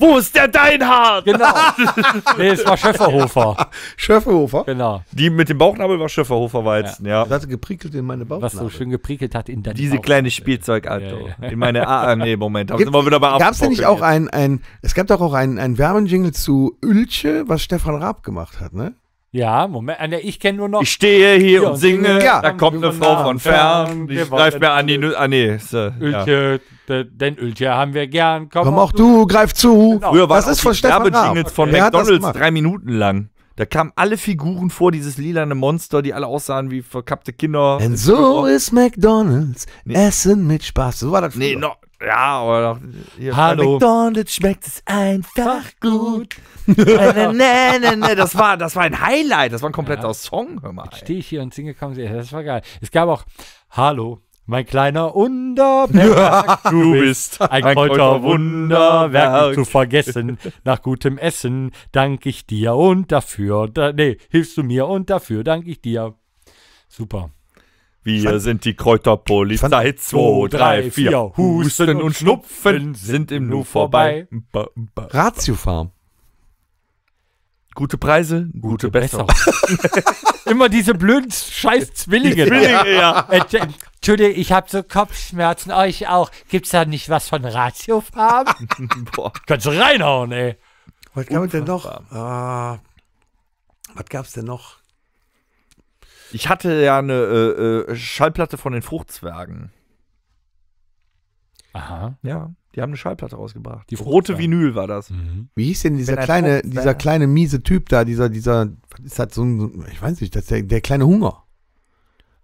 Speaker 3: Wo ist der Deinhard? Genau. nee, es war
Speaker 2: Schöfferhofer. Schöfferhofer? Genau. Die mit dem Bauchnabel war Schöfferhofer Weizen, ja. ja. Das hatte gepriekelt in
Speaker 3: meine Bauchnabel. Was so schön gepriekelt hat in deine Diese Bauchnabel. kleine Spielzeug, Alter. Ja, ja. In meine A. Ah, nee, Moment. Da sind wir wieder bei Gab es denn nicht auch
Speaker 4: ein, ein. Es gab doch auch ein, einen Werbenjingle zu Ülche, was Stefan Raab gemacht hat, ne?
Speaker 3: Ja, Moment. Ich kenne nur noch. Ich stehe hier, hier und singe. Ja. Da kommt eine Frau von fern. ich greift mir an die Nüsse. Ah, nee. So, Ölche, äh, ja. denn Ölche haben wir
Speaker 2: gern.
Speaker 4: Komm, Komm auch du, greif zu. Genau. Früher war das ist von Stefan Jingles von McDonalds drei
Speaker 2: Minuten lang. Da kamen alle Figuren vor, dieses lilane Monster, die alle aussahen wie verkappte Kinder. Denn so
Speaker 4: ist McDonalds. Nee. Essen mit Spaß. So war das. Früher. Nee,
Speaker 2: noch, ja, aber noch.
Speaker 3: Hier, Hallo.
Speaker 4: McDonalds schmeckt es einfach
Speaker 2: gut. ne, ne, ne, ne.
Speaker 3: Das, war, das war ein Highlight. Das war ein kompletter ja. Song. Hör mal. Stehe ich hier und singe kaum. Das war geil. Es gab auch Hallo. Mein kleiner Wunderwerk, du bist ein, ein Kräuter Wunderwerk, zu vergessen. Nach gutem Essen danke ich dir und dafür, da, nee, hilfst du mir und dafür danke ich dir. Super.
Speaker 2: Wir Schein. sind die Kräuterpolizei. 2, 3, 4.
Speaker 3: Husten und Schnupfen
Speaker 2: sind im Nu vorbei. Ratiofarm. Gute Preise, gute, gute Besserung.
Speaker 3: Immer diese blöden scheiß Zwillinge. Zwillinge, ja. Äh, Entschuldigung, ich habe so Kopfschmerzen, euch auch. Gibt's da nicht was von Ratiofarm? Boah. Kannst du reinhauen, ey. Was gab es denn noch? Ah, was gab's denn noch?
Speaker 2: Ich hatte ja eine äh, äh, Schallplatte von den Fruchtzwergen. Aha. Ja, die haben eine
Speaker 4: Schallplatte rausgebracht.
Speaker 2: Die rote Vinyl war das. Mhm. Wie hieß denn dieser kleine, dieser
Speaker 4: kleine miese Typ da, dieser, dieser, was ist das so ein, ich weiß nicht, das ist der, der kleine Hunger.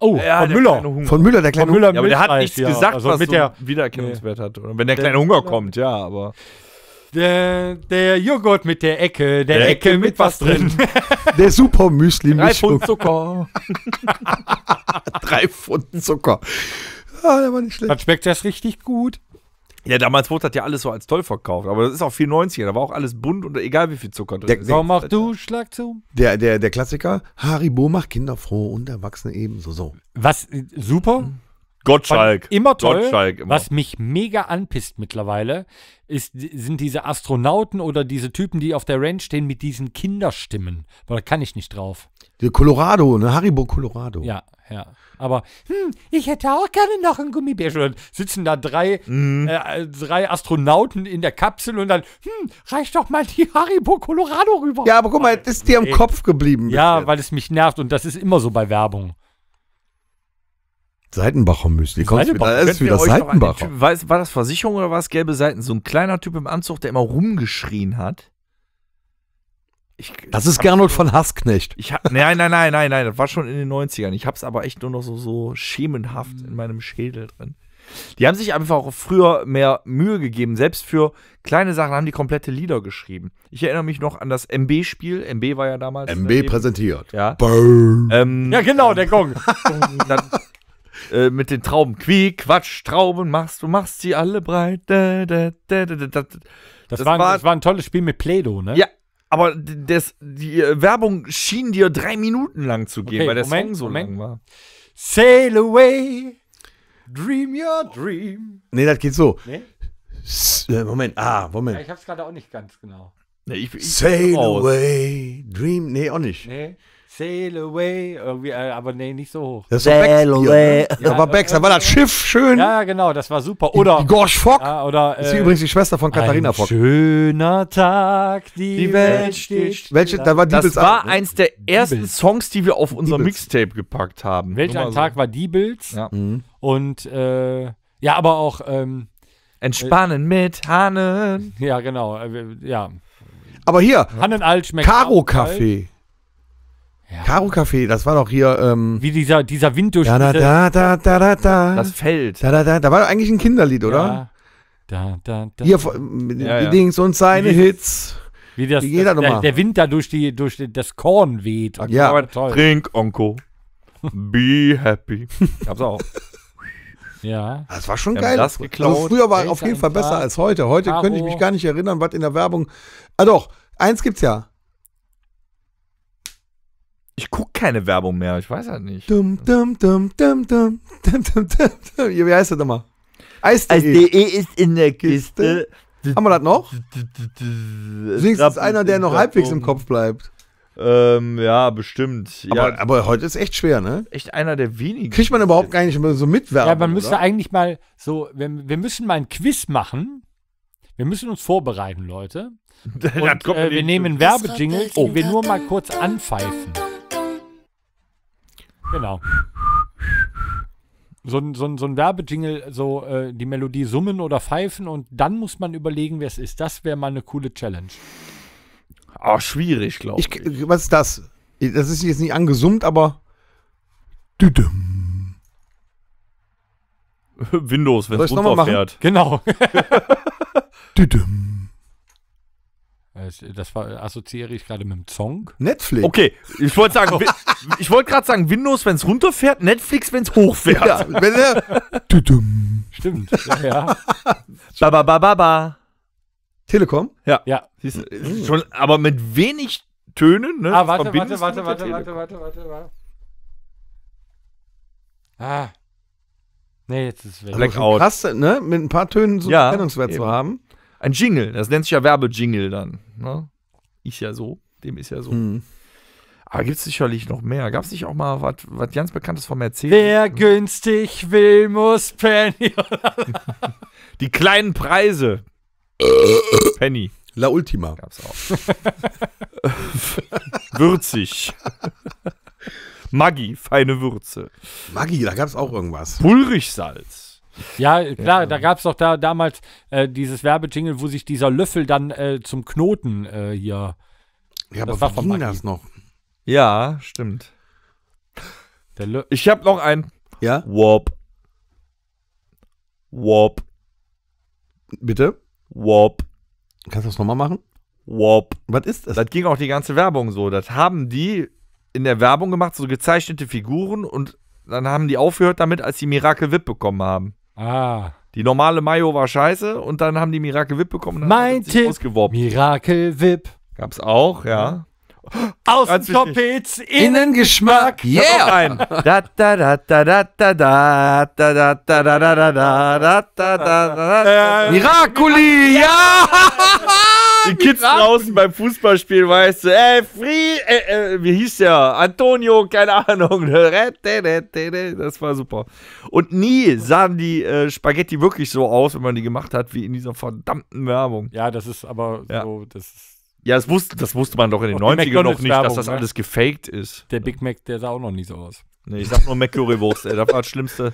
Speaker 2: Oh, Ja, von Müller.
Speaker 4: Von Müller, der kleine Müller. Ja, aber der hat nichts gesagt, also was mit so einen
Speaker 2: Wiedererkennungswert hat. Oder wenn der kleine Hunger kommt, ja, aber
Speaker 3: der, der Joghurt mit der Ecke, der, der Ecke, Ecke, mit was drin.
Speaker 4: Der super müsli
Speaker 3: Drei Pfund
Speaker 1: Zucker.
Speaker 3: Drei
Speaker 2: Pfund Zucker.
Speaker 1: Ah, der war nicht schlecht. Das
Speaker 2: schmeckt das
Speaker 4: richtig
Speaker 1: gut.
Speaker 2: Ja, damals wurde das ja alles so als toll verkauft, aber das ist auch 94 da war auch alles bunt und egal wie viel Zucker drin der, ist. Komm, mach du, schlag
Speaker 3: zu.
Speaker 4: Der, der, der Klassiker, Haribo macht Kinder froh und Erwachsene ebenso. So. Was,
Speaker 3: super? Mhm. Gottschalk. Immer toll. Gottschalk immer. Was mich mega anpisst mittlerweile, ist, sind diese Astronauten oder diese Typen, die auf der Ranch stehen mit diesen Kinderstimmen. Weil da kann ich nicht drauf. Die Colorado, ne? Haribo Colorado. Ja, ja. Aber, hm, ich hätte auch gerne noch einen Gummibärchen. Und dann sitzen da drei, mhm. Äh, äh, drei Astronauten in der Kapsel und dann, hm, reicht doch mal die Haribo Colorado rüber. Ja, aber guck mal, das ist dir im Kopf geblieben. Ja, weil es mich nervt und das ist immer so bei Werbung.
Speaker 4: Seitenbacher Müsli. Kommst Seitenbacher. Wieder, ist wieder Seitenbacher.
Speaker 3: Typ, war, war das Versicherung oder war es gelbe Seiten?
Speaker 2: So ein kleiner Typ im Anzug, der immer rumgeschrien hat.
Speaker 4: Ich, das ist Gernot von Hassknecht. Ich
Speaker 2: hab, nein, nein, nein, nein, nein, das war schon in den 90ern. Ich hab's aber echt nur noch so, so schemenhaft in meinem Schädel drin. Die haben sich einfach auch früher mehr Mühe gegeben. Selbst für kleine Sachen haben die komplette Lieder geschrieben. Ich erinnere mich noch an das MB-Spiel. MB war ja damals. MB präsentiert. Ja. Ähm, ja, genau, der ähm, Gong. Äh, mit den Trauben. Quiek, Quatsch, Trauben machst, du machst sie alle breit.
Speaker 1: Da, da,
Speaker 2: da, das, das, war ein, war, das war ein tolles Spiel mit Play-Doh, ne? Ja, aber das, die äh, Werbung schien dir drei Minuten lang zu gehen, okay, weil der Moment, Song so Moment. lang war. Sail
Speaker 3: away, dream your dream.
Speaker 4: Nee, das geht so. Nee? Äh, Moment, ah, Moment. Ja,
Speaker 3: ich hab's gerade auch nicht ganz genau. Nee, ich, ich Sail away, dream, nee, auch nicht. Nee. Sail away, irgendwie, äh, aber nee, nicht so hoch. Das war Sail Becks away. Ne? Ja, aber Becks, da äh, war das äh, Schiff schön. Ja, genau, das war super. Oder die, die Gorsch Fock. Ja, oder, äh, ist übrigens die Schwester von Katharina ein Fock. Schöner Tag, die, die Welt steht. Welche, da war das Diebels war
Speaker 2: ne? eins der ersten Diebels. Songs, die wir auf unser Diebels. Mixtape gepackt haben. Welcher Tag so. war Diebels?
Speaker 3: Ja. Mhm. Und äh, ja, aber auch ähm, Entspannen mit Hannen. Ja, genau. Äh, ja. Aber hier, Hannen alt schmeckt. Karo Kaffee. Ja. Karo Café, das war doch hier. Ähm, Wie dieser, dieser Wind durch da, da, da, da, da,
Speaker 4: da, da. Das Feld. Da, da, da, da war doch eigentlich ein Kinderlied, oder? Ja.
Speaker 3: Da, da, da. Hier, mit ja, ja. Dings und seine Wie Hits. Wie das, Wie das der, der, Wind da durch, die, durch das Korn weht. Okay, ja, aber toll. Trink,
Speaker 2: Onko. Be happy.
Speaker 4: Gab's auch. Ja. Das war schon geil. Das geklaut, also früher war Eltern auf jeden Fall besser als heute. Heute Karo. könnte ich mich gar nicht erinnern, was in der Werbung. Ah doch, eins gibt's ja. Ich gucke keine Werbung mehr, ich weiß halt nicht. Dum, dum, dum, dum, dum, dum, dum, dum, Wie heißt das nochmal? Eis.de. ist in der Kiste. Haben wir das noch? Wenigstens einer, der noch halbwegs im Kopf bleibt. Ähm, ja, bestimmt.
Speaker 2: Aber, ja. aber heute ist echt
Speaker 4: schwer, ne?
Speaker 3: Echt einer der wenigen. Kriegt man überhaupt gar nicht mehr so mitwerben? Ja, man müsste oder? eigentlich mal so, wir, wir müssen mal ein Quiz machen. Wir müssen uns vorbereiten, Leute. Und, äh, wir nehmen einen Werbejingle, oh. den wir nur mal kurz anpfeifen. Genau. So ein, so ein, so ein Werbejingle, so äh, die Melodie summen oder pfeifen und dann muss man überlegen, wer es ist. Das wäre mal eine coole Challenge. Ah, schwierig, glaube ich. ich.
Speaker 4: Was ist das? Das ist jetzt nicht angesummt, aber.
Speaker 2: Windows, wenn es runterfährt. Genau.
Speaker 3: Äh, das war, äh, assoziiere ich gerade mit dem Song.
Speaker 2: Netflix. Okay,
Speaker 3: ich wollte sagen,
Speaker 2: ich wollte gerade sagen, Windows, wenn es runterfährt, Netflix, wenn es hochfährt. Ja, wenn er,
Speaker 1: Stimmt, ja.
Speaker 2: ja. ba, ba, ba, ba, Telekom? Ja. ja. Äh, schon, aber mit wenig Tönen, ne? Ah, warte, warte, warte, warte, warte,
Speaker 3: warte, warte, warte. Ah. Nee, jetzt ist es weg. Also Blackout. Krass,
Speaker 4: ne? Mit ein paar Tönen
Speaker 3: so ja, Erkennungswert zu
Speaker 4: haben
Speaker 2: ein Jingle. Das nennt sich ja Werbejingle dann. Ne? Ich ja so, dem ist ja so. Hm. Aber gibt es sicherlich noch mehr. Gab es nicht auch mal was ganz Bekanntes von Mercedes? Wer günstig will, muss Penny. Die kleinen Preise. Penny. La Ultima. Gab's auch. Würzig. Maggi, feine Würze. Maggi, da gab es auch
Speaker 4: irgendwas. Pulrichsalz.
Speaker 3: Äh, ja, klar, ja. da gab es doch da damals äh, dieses Werbejingle, wo sich dieser Löffel dann äh, zum Knoten äh, hier. Ja, das aber war wie ging das noch? Ja, stimmt. ich habe noch einen. Ja?
Speaker 2: Warp. Warp. Bitte? Warp.
Speaker 4: Kannst du das nochmal machen?
Speaker 2: Warp. Was ist das? Das ging auch die ganze Werbung so. Das haben die in der Werbung gemacht, so gezeichnete Figuren und dann haben die aufgehört damit, als sie Miracle Whip bekommen haben. Ah. Die normale Mayo war scheiße und dann haben die Miracle Whip bekommen. Und mein Tipp. Miracle Whip. Gab's auch, ja.
Speaker 3: Außentoppets, Innengeschmack. Yeah!
Speaker 2: Miraculi! Ja! die Kids draußen beim Fußballspielen, weißt du, ey, Free, äh, äh, wie hieß der? Antonio, keine Ahnung. Das war super. Und nie sahen die äh, Spaghetti wirklich so aus, wenn man die gemacht hat, wie in dieser verdammten
Speaker 3: Werbung. Ja, das ist aber ja. so, das ist
Speaker 2: ja, das wusste, das wusste man doch in den 90ern noch nicht, dass das ne? alles gefaked ist. Der
Speaker 3: Big Mac, der sah auch noch nie so aus. Nee, ich sag
Speaker 2: nur McCurry-Wurst, ey, das war
Speaker 3: das Schlimmste.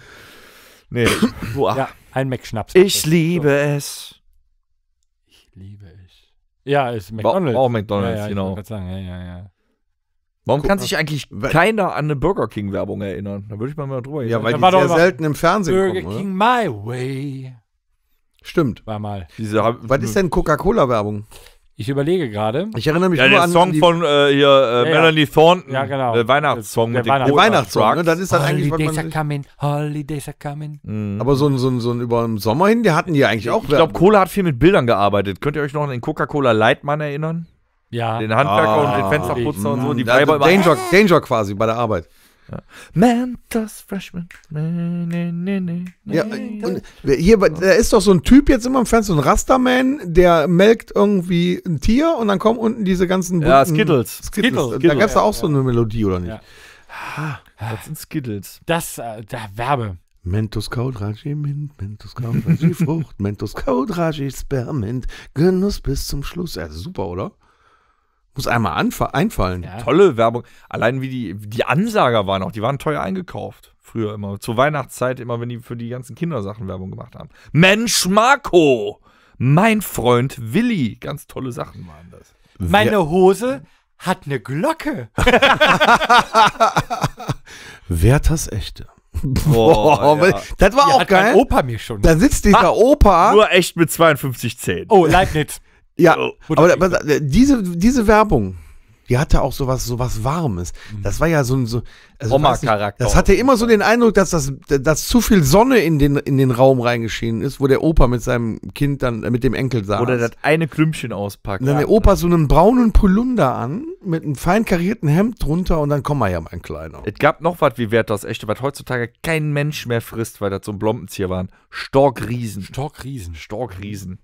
Speaker 3: Nee. Uah. Ja, ein Mac-Schnaps. Ich liebe so. es. Ja, ist McDonalds. War auch McDonalds, ja, ja, genau. Sagen, ja, ja, ja.
Speaker 2: Warum Guck, kann sich eigentlich keiner an eine Burger King-Werbung erinnern? Da würde ich mal, mal drüber Ja, weil die sehr selten im Fernsehen Burger kommen, King
Speaker 3: My Way. Stimmt. War mal.
Speaker 2: Diese, Was hm. ist denn
Speaker 3: Coca-Cola-Werbung? Ich überlege gerade. Ich erinnere mich ja, nur der an Song von
Speaker 2: äh, hier, äh, ja,
Speaker 3: Melanie Thornton, ja, genau. der
Speaker 4: Weihnachtssong der, mit der, Weihnachtssong. Ne? Dann
Speaker 3: ist das Holidays eigentlich, was man are coming, Holidays are coming.
Speaker 4: Mhm. Aber so ein, so ein, so ein über den Sommer hin, die hatten die eigentlich auch. Ich glaube, Cola hat viel mit
Speaker 2: Bildern gearbeitet. Könnt ihr euch noch an den Coca-Cola Leitmann erinnern? Ja. Den Handwerker ah, und den ah. Fensterputzer und so. Die also Danger,
Speaker 4: Danger quasi bei der Arbeit. Ja. Mantas Freshman. Nee, nee, nee, ja, und hier, da ist doch so ein Typ jetzt immer im Fernsehen, so ein Rasterman, der melkt irgendwie ein Tier und dann kommen unten diese ganzen. Ja, Skittles. Skittles. Skittles. Da gab es ja, auch ja. so eine Melodie, oder nicht? Ja.
Speaker 3: Ha, ah, das sind Skittles. Das, äh, da Werbe.
Speaker 4: Mentos Kaudraji Mint, Mentos Kaudraji Frucht, Mentos
Speaker 3: Kaudraji
Speaker 4: Spermint, Genuss bis zum Schluss. Ja, super, oder? Muss einmal einfallen.
Speaker 2: Ja. Tolle Werbung. Allein wie die, die Ansager waren auch, die waren teuer eingekauft. Früher immer. Zur Weihnachtszeit, immer wenn die für die ganzen Kindersachen Werbung gemacht haben. Mensch, Marco! Mein Freund Willi. Ganz tolle Sachen waren das. Meine Hose hat eine Glocke.
Speaker 4: Wer das Echte. Boah, Boah ja. das war ja, auch hat geil. Opa mir schon. Da sitzt dieser ha, Opa. Nur echt mit 52 Zähnen.
Speaker 3: Oh, Leibniz.
Speaker 4: Ja, oh, aber, aber, diese, diese Werbung, die hatte auch so was Warmes. Mhm. Das war ja so ein so, also Oma-Charakter. Das hatte immer so den Eindruck, dass, das, dass zu viel Sonne in den, in den Raum reingeschienen ist, wo der Opa mit seinem Kind dann, äh, mit dem Enkel saß. Oder das eine Klümpchen auspackt. Und dann der Opa so einen braunen Polunder an, mit einem fein karierten Hemd drunter und dann komm mal ja, mein Kleiner.
Speaker 2: Es gab noch was wie wert das echte, was heutzutage kein Mensch mehr frisst, weil das so ein Blompenzieher waren. Storkriesen. Storkriesen. Storkriesen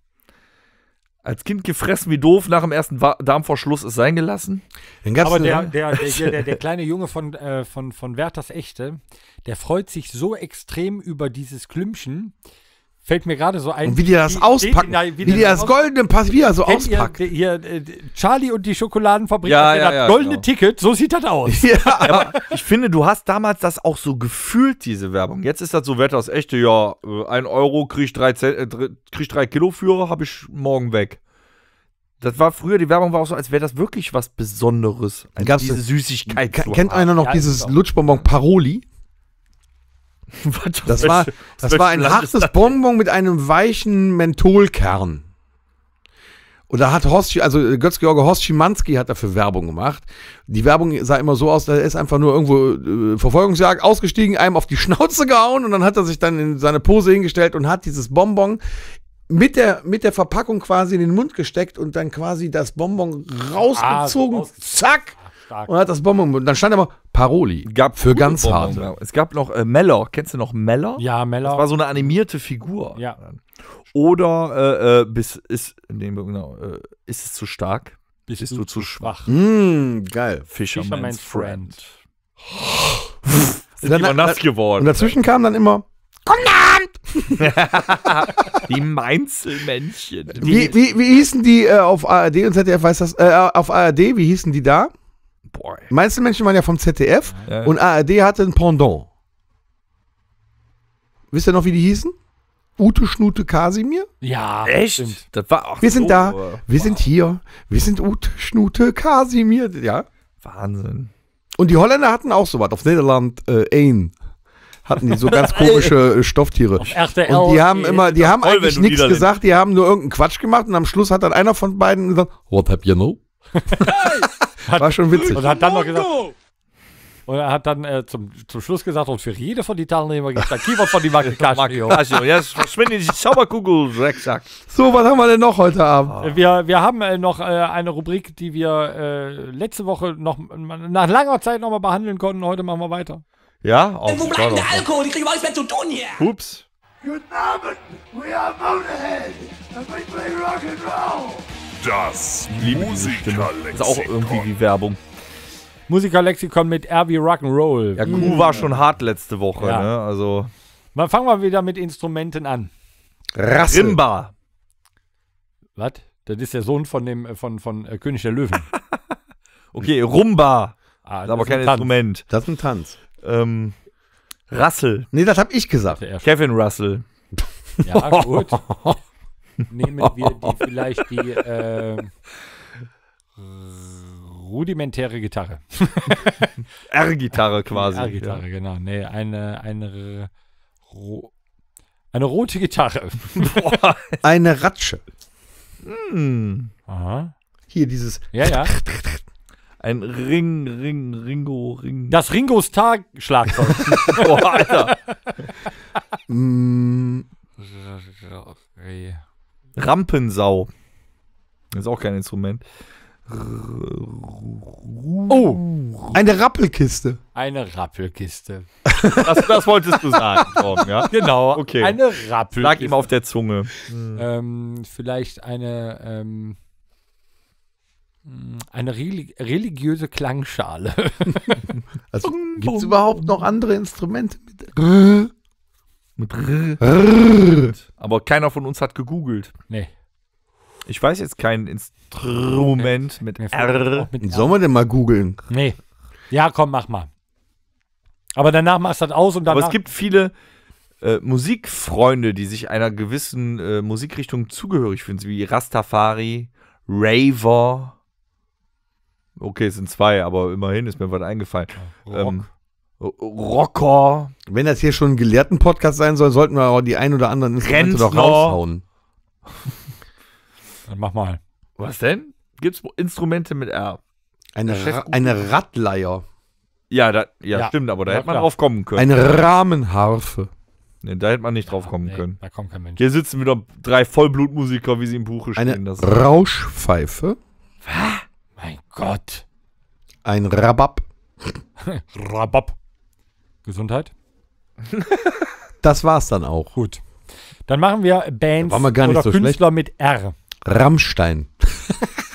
Speaker 2: als Kind gefressen wie doof, nach dem ersten Darmverschluss ist sein gelassen. Aber der, der, der, der,
Speaker 3: kleine Junge von, äh, von, von Werthers Echte, der freut sich so extrem über dieses Klümpchen, Fällt mir gerade so ein. Und wie die das auspacken. wie, wie, wie die das, goldene Pass wieder so Kennt auspackt. Ihr, hier, äh, Charlie und die Schokoladenfabrik, ja, ja, das ja, goldene genau.
Speaker 2: Ticket, so sieht das aus. Ja. ich finde, du hast damals das auch so gefühlt, diese Werbung. Jetzt ist das so Wert das echte, ja, äh, ein Euro krieg ich drei, äh, krieg drei Kilo für, habe ich morgen weg. Das war früher, die Werbung war auch so, als wäre das wirklich was Besonderes. Gab's diese
Speaker 4: Süßigkeit. Kennt einer noch dieses Lutschbonbon Paroli? das war, das war ein hartes Bonbon mit einem weichen Mentholkern. Und da hat Horst, also Götz-George Horst Schimanski hat dafür Werbung gemacht. Die Werbung sah immer so aus, da ist einfach nur irgendwo äh, Verfolgungsjagd ausgestiegen, einem auf die Schnauze gehauen und dann hat er sich dann in seine Pose hingestellt und hat dieses Bonbon mit der, mit der Verpackung quasi in den Mund gesteckt und dann quasi das Bonbon rausgezogen. Ah, so zack!
Speaker 2: Stark. Und hat das Bonbon. Und dann stand aber Paroli. Gab für ganz hart. Genau. Es gab noch äh, Mellor. Kennst du noch Meller? Ja, Meller. Das war so eine animierte Figur. Ja. Oder äh, äh bis ist, nee, genau, äh, ist es zu stark? Bist, bist du, du, zu schwach? schwach. Hm, geil. Fisherman's, Fisherman's Friend. Friend. Sind immer nass geworden. Und dazwischen kam
Speaker 4: dann immer Guten
Speaker 2: Abend! die Meinzelmännchen. Wie,
Speaker 4: wie, wie hießen die äh, auf ARD und ZDF weiß das? Äh, auf ARD, wie hießen die da? Boah. Ey. Meiste Menschen waren ja vom ZDF ja, ja. und ARD hatte ein Pendant. Wisst ihr noch, wie die hießen? Ute Schnute Kasimir?
Speaker 2: Ja, echt? Stimmt. Das
Speaker 4: war auch wir sind da, äh, wir wow. sind hier, wir sind Ute Schnute Kasimir, ja. Wahnsinn. Und die Holländer hatten auch sowas, auf Niederland, äh, Ain hatten die so ganz komische äh, Stofftiere. Auf RTL und die haben immer, die haben voll, eigentlich nichts gesagt, die haben nur irgendeinen Quatsch gemacht und am Schluss hat dann einer von beiden gesagt, what have you know? Hat, War schon witzig. Und
Speaker 1: hat dann noch gesagt.
Speaker 3: Und er hat dann äh, zum, zum Schluss gesagt, und für jede von den Teilnehmern gibt es ein Keyword von die Marke Casio. Casio, jetzt verschwindet die Zauberkugel, Drecksack. So, was haben wir denn noch heute Abend? Äh, wir, wir haben äh, noch äh, eine Rubrik, die wir äh, letzte Woche noch nach langer Zeit nochmal behandeln konnten. Heute machen wir weiter.
Speaker 2: Ja? Auf, Wo bleibt der Alkohol? Die kriegen nichts
Speaker 1: mehr zu tun hier. Ups. Guten Abend, we are Motorhead and we play rock and roll. Das
Speaker 2: Musikerlexikon. Ist auch irgendwie wie Werbung.
Speaker 3: Musikerlexikon mit RB Rock'n'Roll. Ja, Q mhm. war schon hart letzte Woche, ja. ne? Also. Mal fangen wir wieder mit Instrumenten an. Rassel. Rimba. Was? Das ist der Sohn von dem äh, von, von äh, König der Löwen. okay, Rumba. Ah, das ist aber kein Instrument. Das ist ein Tanz. Ähm, Rassel. Nee, das
Speaker 2: habe ich gesagt. Kevin Russell. Ja, gut. nehmen wir die,
Speaker 3: vielleicht die äh, rudimentäre Gitarre. R-Gitarre quasi. R-Gitarre, ja. genau. Nee, eine, eine, ro eine rote Gitarre. eine Ratsche. Hm. Aha. Hier dieses. Ja, ja. Ein Ring, Ring, Ringo, Ring. Das Ringos Tag Schlagzeug. Boah, Alter.
Speaker 1: Okay. Rampensau.
Speaker 2: Das Ist auch kein Instrument.
Speaker 4: Oh, eine Rappelkiste.
Speaker 3: Eine Rappelkiste. das, das, wolltest du sagen, Tom, ja? Genau, okay. eine Rappelkiste. Lag ihm auf der Zunge. Hm. Ähm, vielleicht eine, ähm, eine religiöse Klangschale. also, Gibt es überhaupt noch andere Instrumente
Speaker 1: mit?
Speaker 4: Mit
Speaker 2: Rrrr. Aber keiner von uns hat gegoogelt. Nee.
Speaker 3: Ich weiß jetzt kein Instrument mit Mir fällt R. Sollen wir
Speaker 4: denn mal googeln?
Speaker 3: Nee. Ja, komm, mach mal. Aber danach machst du das aus und danach. Aber es gibt viele
Speaker 2: äh, Musikfreunde, die sich einer gewissen äh, Musikrichtung zugehörig finden, wie Rastafari, Raver. Okay, es sind zwei, aber
Speaker 4: immerhin ist mir was
Speaker 2: eingefallen. Rock. Ähm,
Speaker 4: Rocker. Wenn das hier schon ein Gelehrten-Podcast sein soll, sollten wir auch die ein oder anderen Instrumente doch raushauen. Dann mach
Speaker 3: mal.
Speaker 2: Was denn? Gibt es Instrumente mit R? Eine, Ra eine Radleier. Ja, da, ja, ja, stimmt, aber da ja, hätte man klar. drauf kommen können. Eine
Speaker 3: Rahmenharfe.
Speaker 2: Nee, da hätte man nicht drauf kommen nee, können. Da kommt kein Mensch. Hier sitzen wieder drei Vollblutmusiker, wie sie im Buche
Speaker 3: stehen. Eine das
Speaker 4: Rauschpfeife. Was? Mein Gott. Ein Rabab.
Speaker 3: Rabab. Gesundheit.
Speaker 4: das war's dann auch. Gut.
Speaker 3: Dann machen wir Bands wir oder so Künstler schlecht. mit R.
Speaker 4: Rammstein.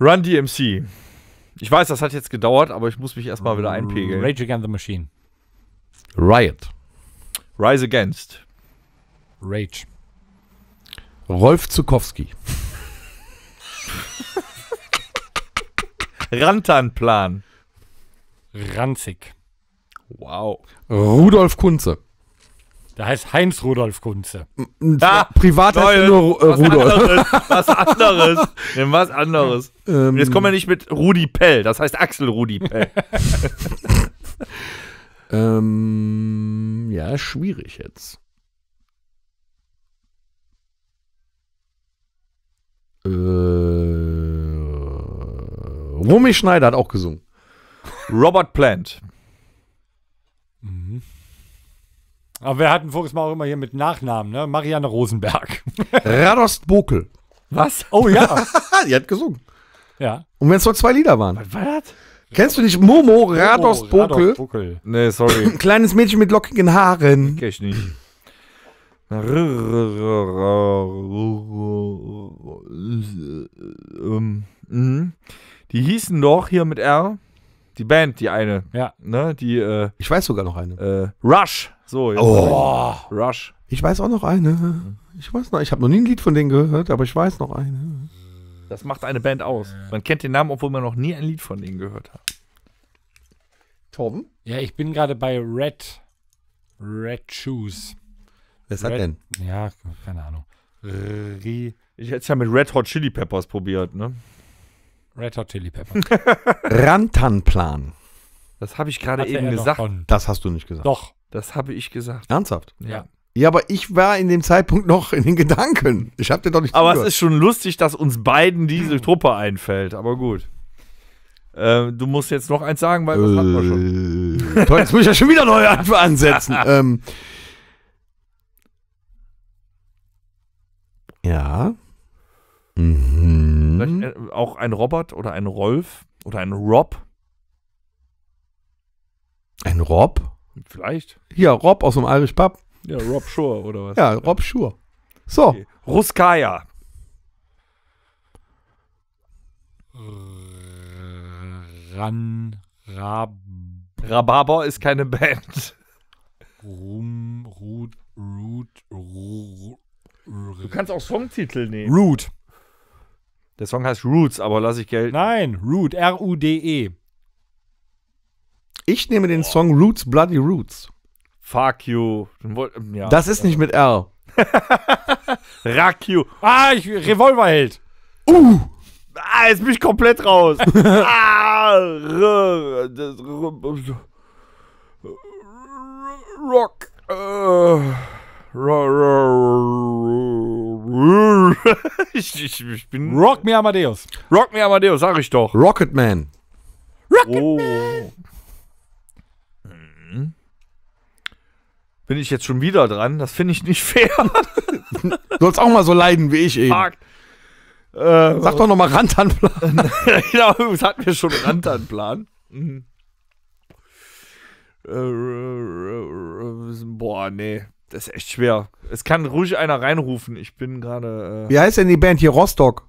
Speaker 2: Run DMC. Ich weiß, das hat jetzt gedauert, aber ich muss mich erstmal wieder mm, einpegeln. Rage Against the Machine. Riot. Rise Against. Rage.
Speaker 4: Rolf Zukowski.
Speaker 2: Rantanplan.
Speaker 3: Ranzig. Wow.
Speaker 4: Rudolf Kunze.
Speaker 3: Der heißt Heinz Rudolf Kunze. Ja, ah, Privat Leute, heißt nur äh, was Rudolf. Anderes, was
Speaker 2: anderes. was anderes. Ähm, Jetzt kommen wir nicht mit Rudi Pell. Das heißt Axel Rudi Pell.
Speaker 1: ähm, ja, schwierig jetzt.
Speaker 4: Äh. Romy Schneider hat auch gesungen.
Speaker 2: Robert Plant.
Speaker 3: Mhm. Aber wer hatten voriges Mal auch immer hier mit Nachnamen, ne? Marianne Rosenberg.
Speaker 4: Radost Bokel.
Speaker 3: Was? Oh ja. Die hat gesungen. Ja.
Speaker 4: Und wenn es nur zwei Lieder waren. Was war das? Kennst du nicht Momo Radost Bokel? Radost Bokel. Nee, sorry. Kleines Mädchen mit lockigen Haaren.
Speaker 2: Kenn ich nicht. ähm, mhm. Die hießen doch hier mit R, die Band, die eine. Ja. Ne, die, äh, Ich weiß sogar noch eine. äh, Rush. So, jetzt Oh. Rush.
Speaker 4: Ich weiß auch noch eine. Ich weiß noch, ich habe noch nie ein Lied von denen gehört, aber ich weiß noch eine.
Speaker 2: Das macht eine Band aus. Man kennt den Namen, obwohl man noch nie ein Lied von denen gehört hat.
Speaker 3: Torben? Ja, ich bin gerade bei Red. Red Shoes. Wer ist das denn?
Speaker 2: Ja, keine Ahnung. Äh, ich hätte es ja mit Red Hot Chili Peppers probiert, ne? Red Hot Chili Peppers.
Speaker 4: Rantanplan.
Speaker 2: Das habe ich gerade eben gesagt. Das hast du nicht gesagt. Doch. Das habe ich gesagt.
Speaker 4: Ernsthaft? Ja. Ja, aber ich war in dem Zeitpunkt noch in den Gedanken. Ich habe dir doch nicht Aber zugehört. es ist
Speaker 2: schon lustig, dass uns beiden diese Truppe einfällt. Aber gut. Äh, du musst jetzt noch eins sagen, weil
Speaker 1: das hatten wir schon. Äh, toll,
Speaker 4: jetzt muss ich ja schon wieder neu ansetzen. ähm,
Speaker 1: ja. Mhm.
Speaker 2: Vielleicht äh, auch ein Robert oder ein Rolf oder ein Rob. Ein Rob? Vielleicht.
Speaker 4: Ja, Rob aus dem Irish Pub.
Speaker 2: Ja, Rob Schur oder was? Ja, Rob
Speaker 4: Schur. So. Okay. Ruskaya. Ran,
Speaker 2: Rab. Rhabarber ist keine Band.
Speaker 1: Rum, Rut, Rut, Du kannst auch Songtitel nehmen. Root.
Speaker 2: Der Song heißt Roots, aber lass ich Geld. Nein, Root, R-U-D-E.
Speaker 4: Ich nehme den oh. Song Roots, Bloody Roots. Fuck you.
Speaker 2: Ja, das ist nicht
Speaker 4: mit R. Rack you. Ah, ich, Revolverheld.
Speaker 2: Uh. Ah, jetzt bin ich komplett raus. ah, r, das,
Speaker 1: rock. Äh, rock. ich,
Speaker 2: ich, ich, bin. Rock me Amadeus. Rock me Amadeus, sag ich doch. Rocketman.
Speaker 1: Rocketman. Oh. Hm.
Speaker 2: Bin ich jetzt schon wieder dran? Das finde ich nicht fair. du sollst auch mal so leiden wie ich eben. Fuck. Äh, sag doch nochmal Rantanplan. genau, das hatten wir schon Rantanplan. Mhm. Äh, äh, äh, boah, nee. Das ist echt schwer. Es kann ruhig einer reinrufen. Ich bin gerade. Äh Wie heißt
Speaker 4: denn die Band hier? Rostock.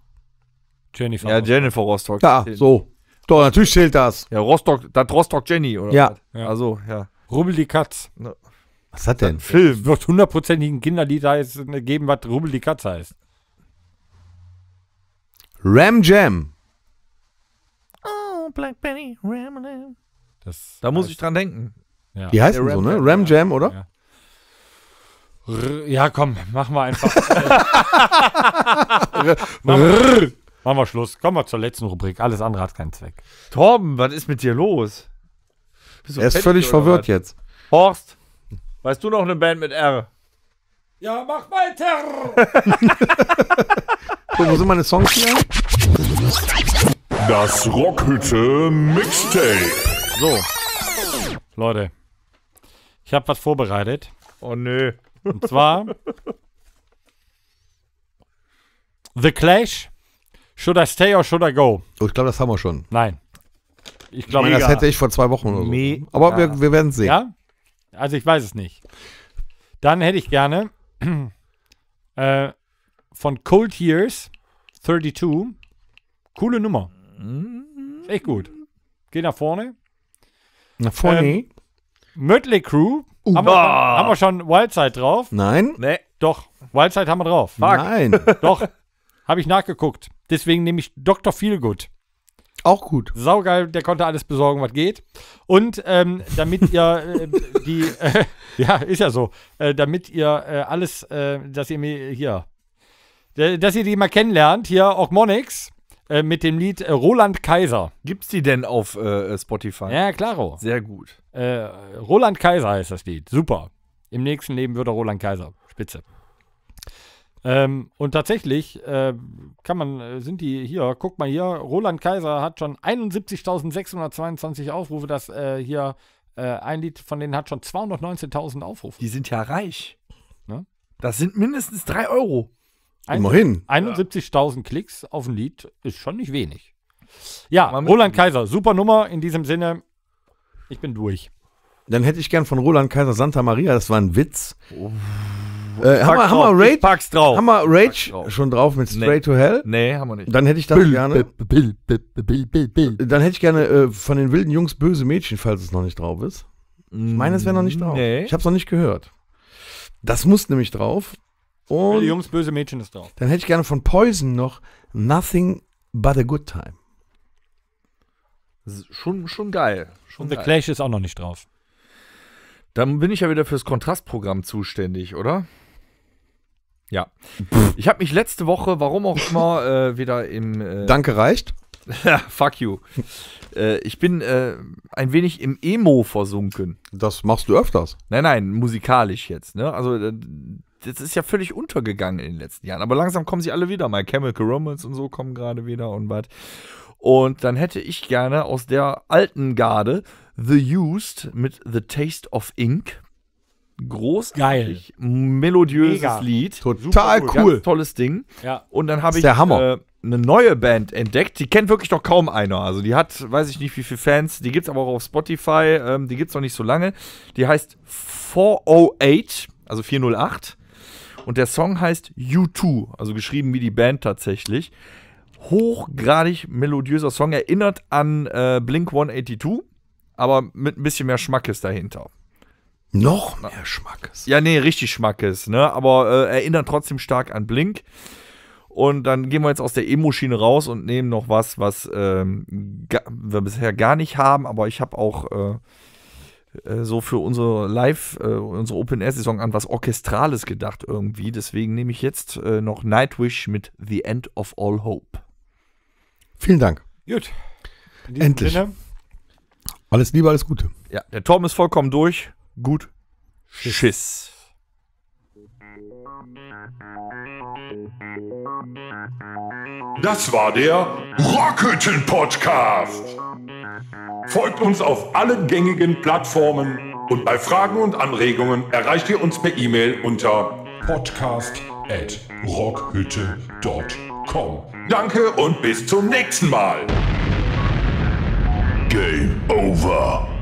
Speaker 2: Jennifer. Ja, Jennifer Rostock. Ja, so.
Speaker 4: Doch, natürlich zählt das. Ja, Rostock,
Speaker 3: das Rostock Jenny, oder? Ja. ja. Also, ja. Rubbel die Katz. Was hat denn? Film. Wird hundertprozentigen Kinderlied äh, geben, was Rubbel die Katz heißt.
Speaker 4: Ram Jam.
Speaker 2: Oh, Black Penny, Ram Jam. da muss ich dran denken. Ja. Die heißt so, ne? Ram
Speaker 4: Jam, oder? Ja.
Speaker 3: Ja, komm, machen wir einfach. machen, machen wir Schluss. Kommen wir zur letzten Rubrik. Alles andere hat keinen Zweck. Torben, was ist mit dir los? er ist völlig verwirrt was? jetzt. Horst, weißt du noch eine Band mit
Speaker 2: R?
Speaker 1: Ja, mach weiter!
Speaker 4: so, wo sind meine
Speaker 3: Songs hier? Das Rockhütte Mixtape. So, Leute, ich habe was vorbereitet. Oh nö. Und zwar The Clash. Should I stay or should I go? Oh, ich glaube, das haben wir schon. Nein. Ich glaube, das hätte ich vor zwei Wochen oder so. Mega. Aber wir, ah. wir werden sehen. Ja? Also ich weiß es nicht. Dann hätte ich gerne äh, von Cold Years 32. Coole Nummer. Mhm. Echt gut. Geh nach vorne. Nach vorne. Ähm, Mötley Crew. Uh. Haben, wir, haben wir schon Wildside drauf? Nein. Nee. Doch, Wildside haben wir drauf. Fuck. Nein. Doch, habe ich nachgeguckt. Deswegen nehme ich Dr. Feelgood. Auch gut. Saugeil, der konnte alles besorgen, was geht. Und ähm, damit ihr äh, die, äh, ja, ist ja so, äh, damit ihr äh, alles, äh, dass ihr mir hier, äh, dass ihr die mal kennenlernt, hier auch Monix. Äh, mit dem Lied äh, Roland Kaiser. Gibt's die denn auf äh, äh Spotify? Ja, klaro. Sehr gut. Roland Kaiser heißt das Lied. Super. Im nächsten Leben wird er Roland Kaiser. Spitze. Ähm, und tatsächlich äh, kann man, sind die hier, guck mal hier, Roland Kaiser hat schon 71.622 Aufrufe, das äh, hier äh, ein Lied von denen hat schon 219.000 Aufrufe. Die sind ja reich. Ne? Das sind mindestens 3 Euro. Immerhin. 71.000 Klicks auf ein Lied ist schon nicht wenig. Ja, Roland Kaiser, super Nummer in diesem Sinne. Ich bin durch.
Speaker 4: Dann hätte ich gern von Roland Kaiser Santa Maria, das war ein Witz. Oh. Äh, haben, wir, haben, wir Rage, pack's drauf. haben wir Rage drauf. schon drauf mit Straight nee. to Hell? Nee, haben wir nicht. Dann hätte ich das Bill, gerne. Bill, Bill, Dann hätte ich gerne äh, von den wilden Jungs böse Mädchen, falls es noch nicht drauf ist. Ich meine, es wäre noch nicht mm, drauf. Nee. Ich habe es noch nicht gehört. Das muss nämlich drauf. Und die Jungs,
Speaker 3: böse Mädchen ist drauf.
Speaker 4: Dann hätte ich gerne von Poison noch Nothing but a Good Time.
Speaker 3: Schon, schon geil.
Speaker 2: Schon Und The geil. Clash ist auch noch nicht drauf. Dann bin ich ja wieder fürs Kontrastprogramm zuständig, oder? Ja. Ich habe mich letzte Woche, warum auch immer, äh, wieder im. Äh, Danke reicht. Ja, fuck you. äh, ich bin äh, ein wenig im Emo versunken. Das machst du öfters. Nein, nein, musikalisch jetzt. Ne? Also äh, das ist ja völlig untergegangen in den letzten Jahren. Aber langsam kommen sie alle wieder. My Chemical Romance und so kommen gerade wieder und was. Und dann hätte ich gerne aus der alten Garde The Used mit The Taste of Ink. Großartig. Geil. Melodiöses Mega. Lied. Total cool. cool. tolles Ding. Ja. Und dann habe ich der Hammer. Äh, eine neue Band entdeckt. Die kennt wirklich noch kaum einer. Also die hat, weiß ich nicht, wie viele Fans. Die gibt es aber auch auf Spotify. Ähm, die gibt es noch nicht so lange. Die heißt 408, also 408. Und der Song heißt U2, also geschrieben wie die Band tatsächlich. Hochgradig melodiöser Song, erinnert an äh, Blink 182, aber mit ein bisschen mehr Schmackes dahinter. Noch mehr Schmackes. Ja, nee, richtig Schmackes, ne? Aber äh, erinnert trotzdem stark an Blink. Und dann gehen wir jetzt aus der Emo-Schiene raus und nehmen noch was, was ähm, wir bisher gar nicht haben, aber ich habe auch äh, äh, so für unsere Live, äh, unsere Open-Air-Saison an was Orchestrales gedacht irgendwie. Deswegen nehme ich jetzt äh, noch Nightwish mit The End of All
Speaker 4: Hope. Vielen Dank. Gut. Endlich. Sinne. Alles Liebe, alles Gute. Ja,
Speaker 2: der Turm ist vollkommen durch. Gut. Schiss. Schiss.
Speaker 1: Das war der Rockhütten Podcast. Folgt uns auf allen gängigen Plattformen und bei Fragen und Anregungen erreicht ihr uns per E-Mail unter podcast@rockhütte.com. Danke und bis zum nächsten Mal. Game over.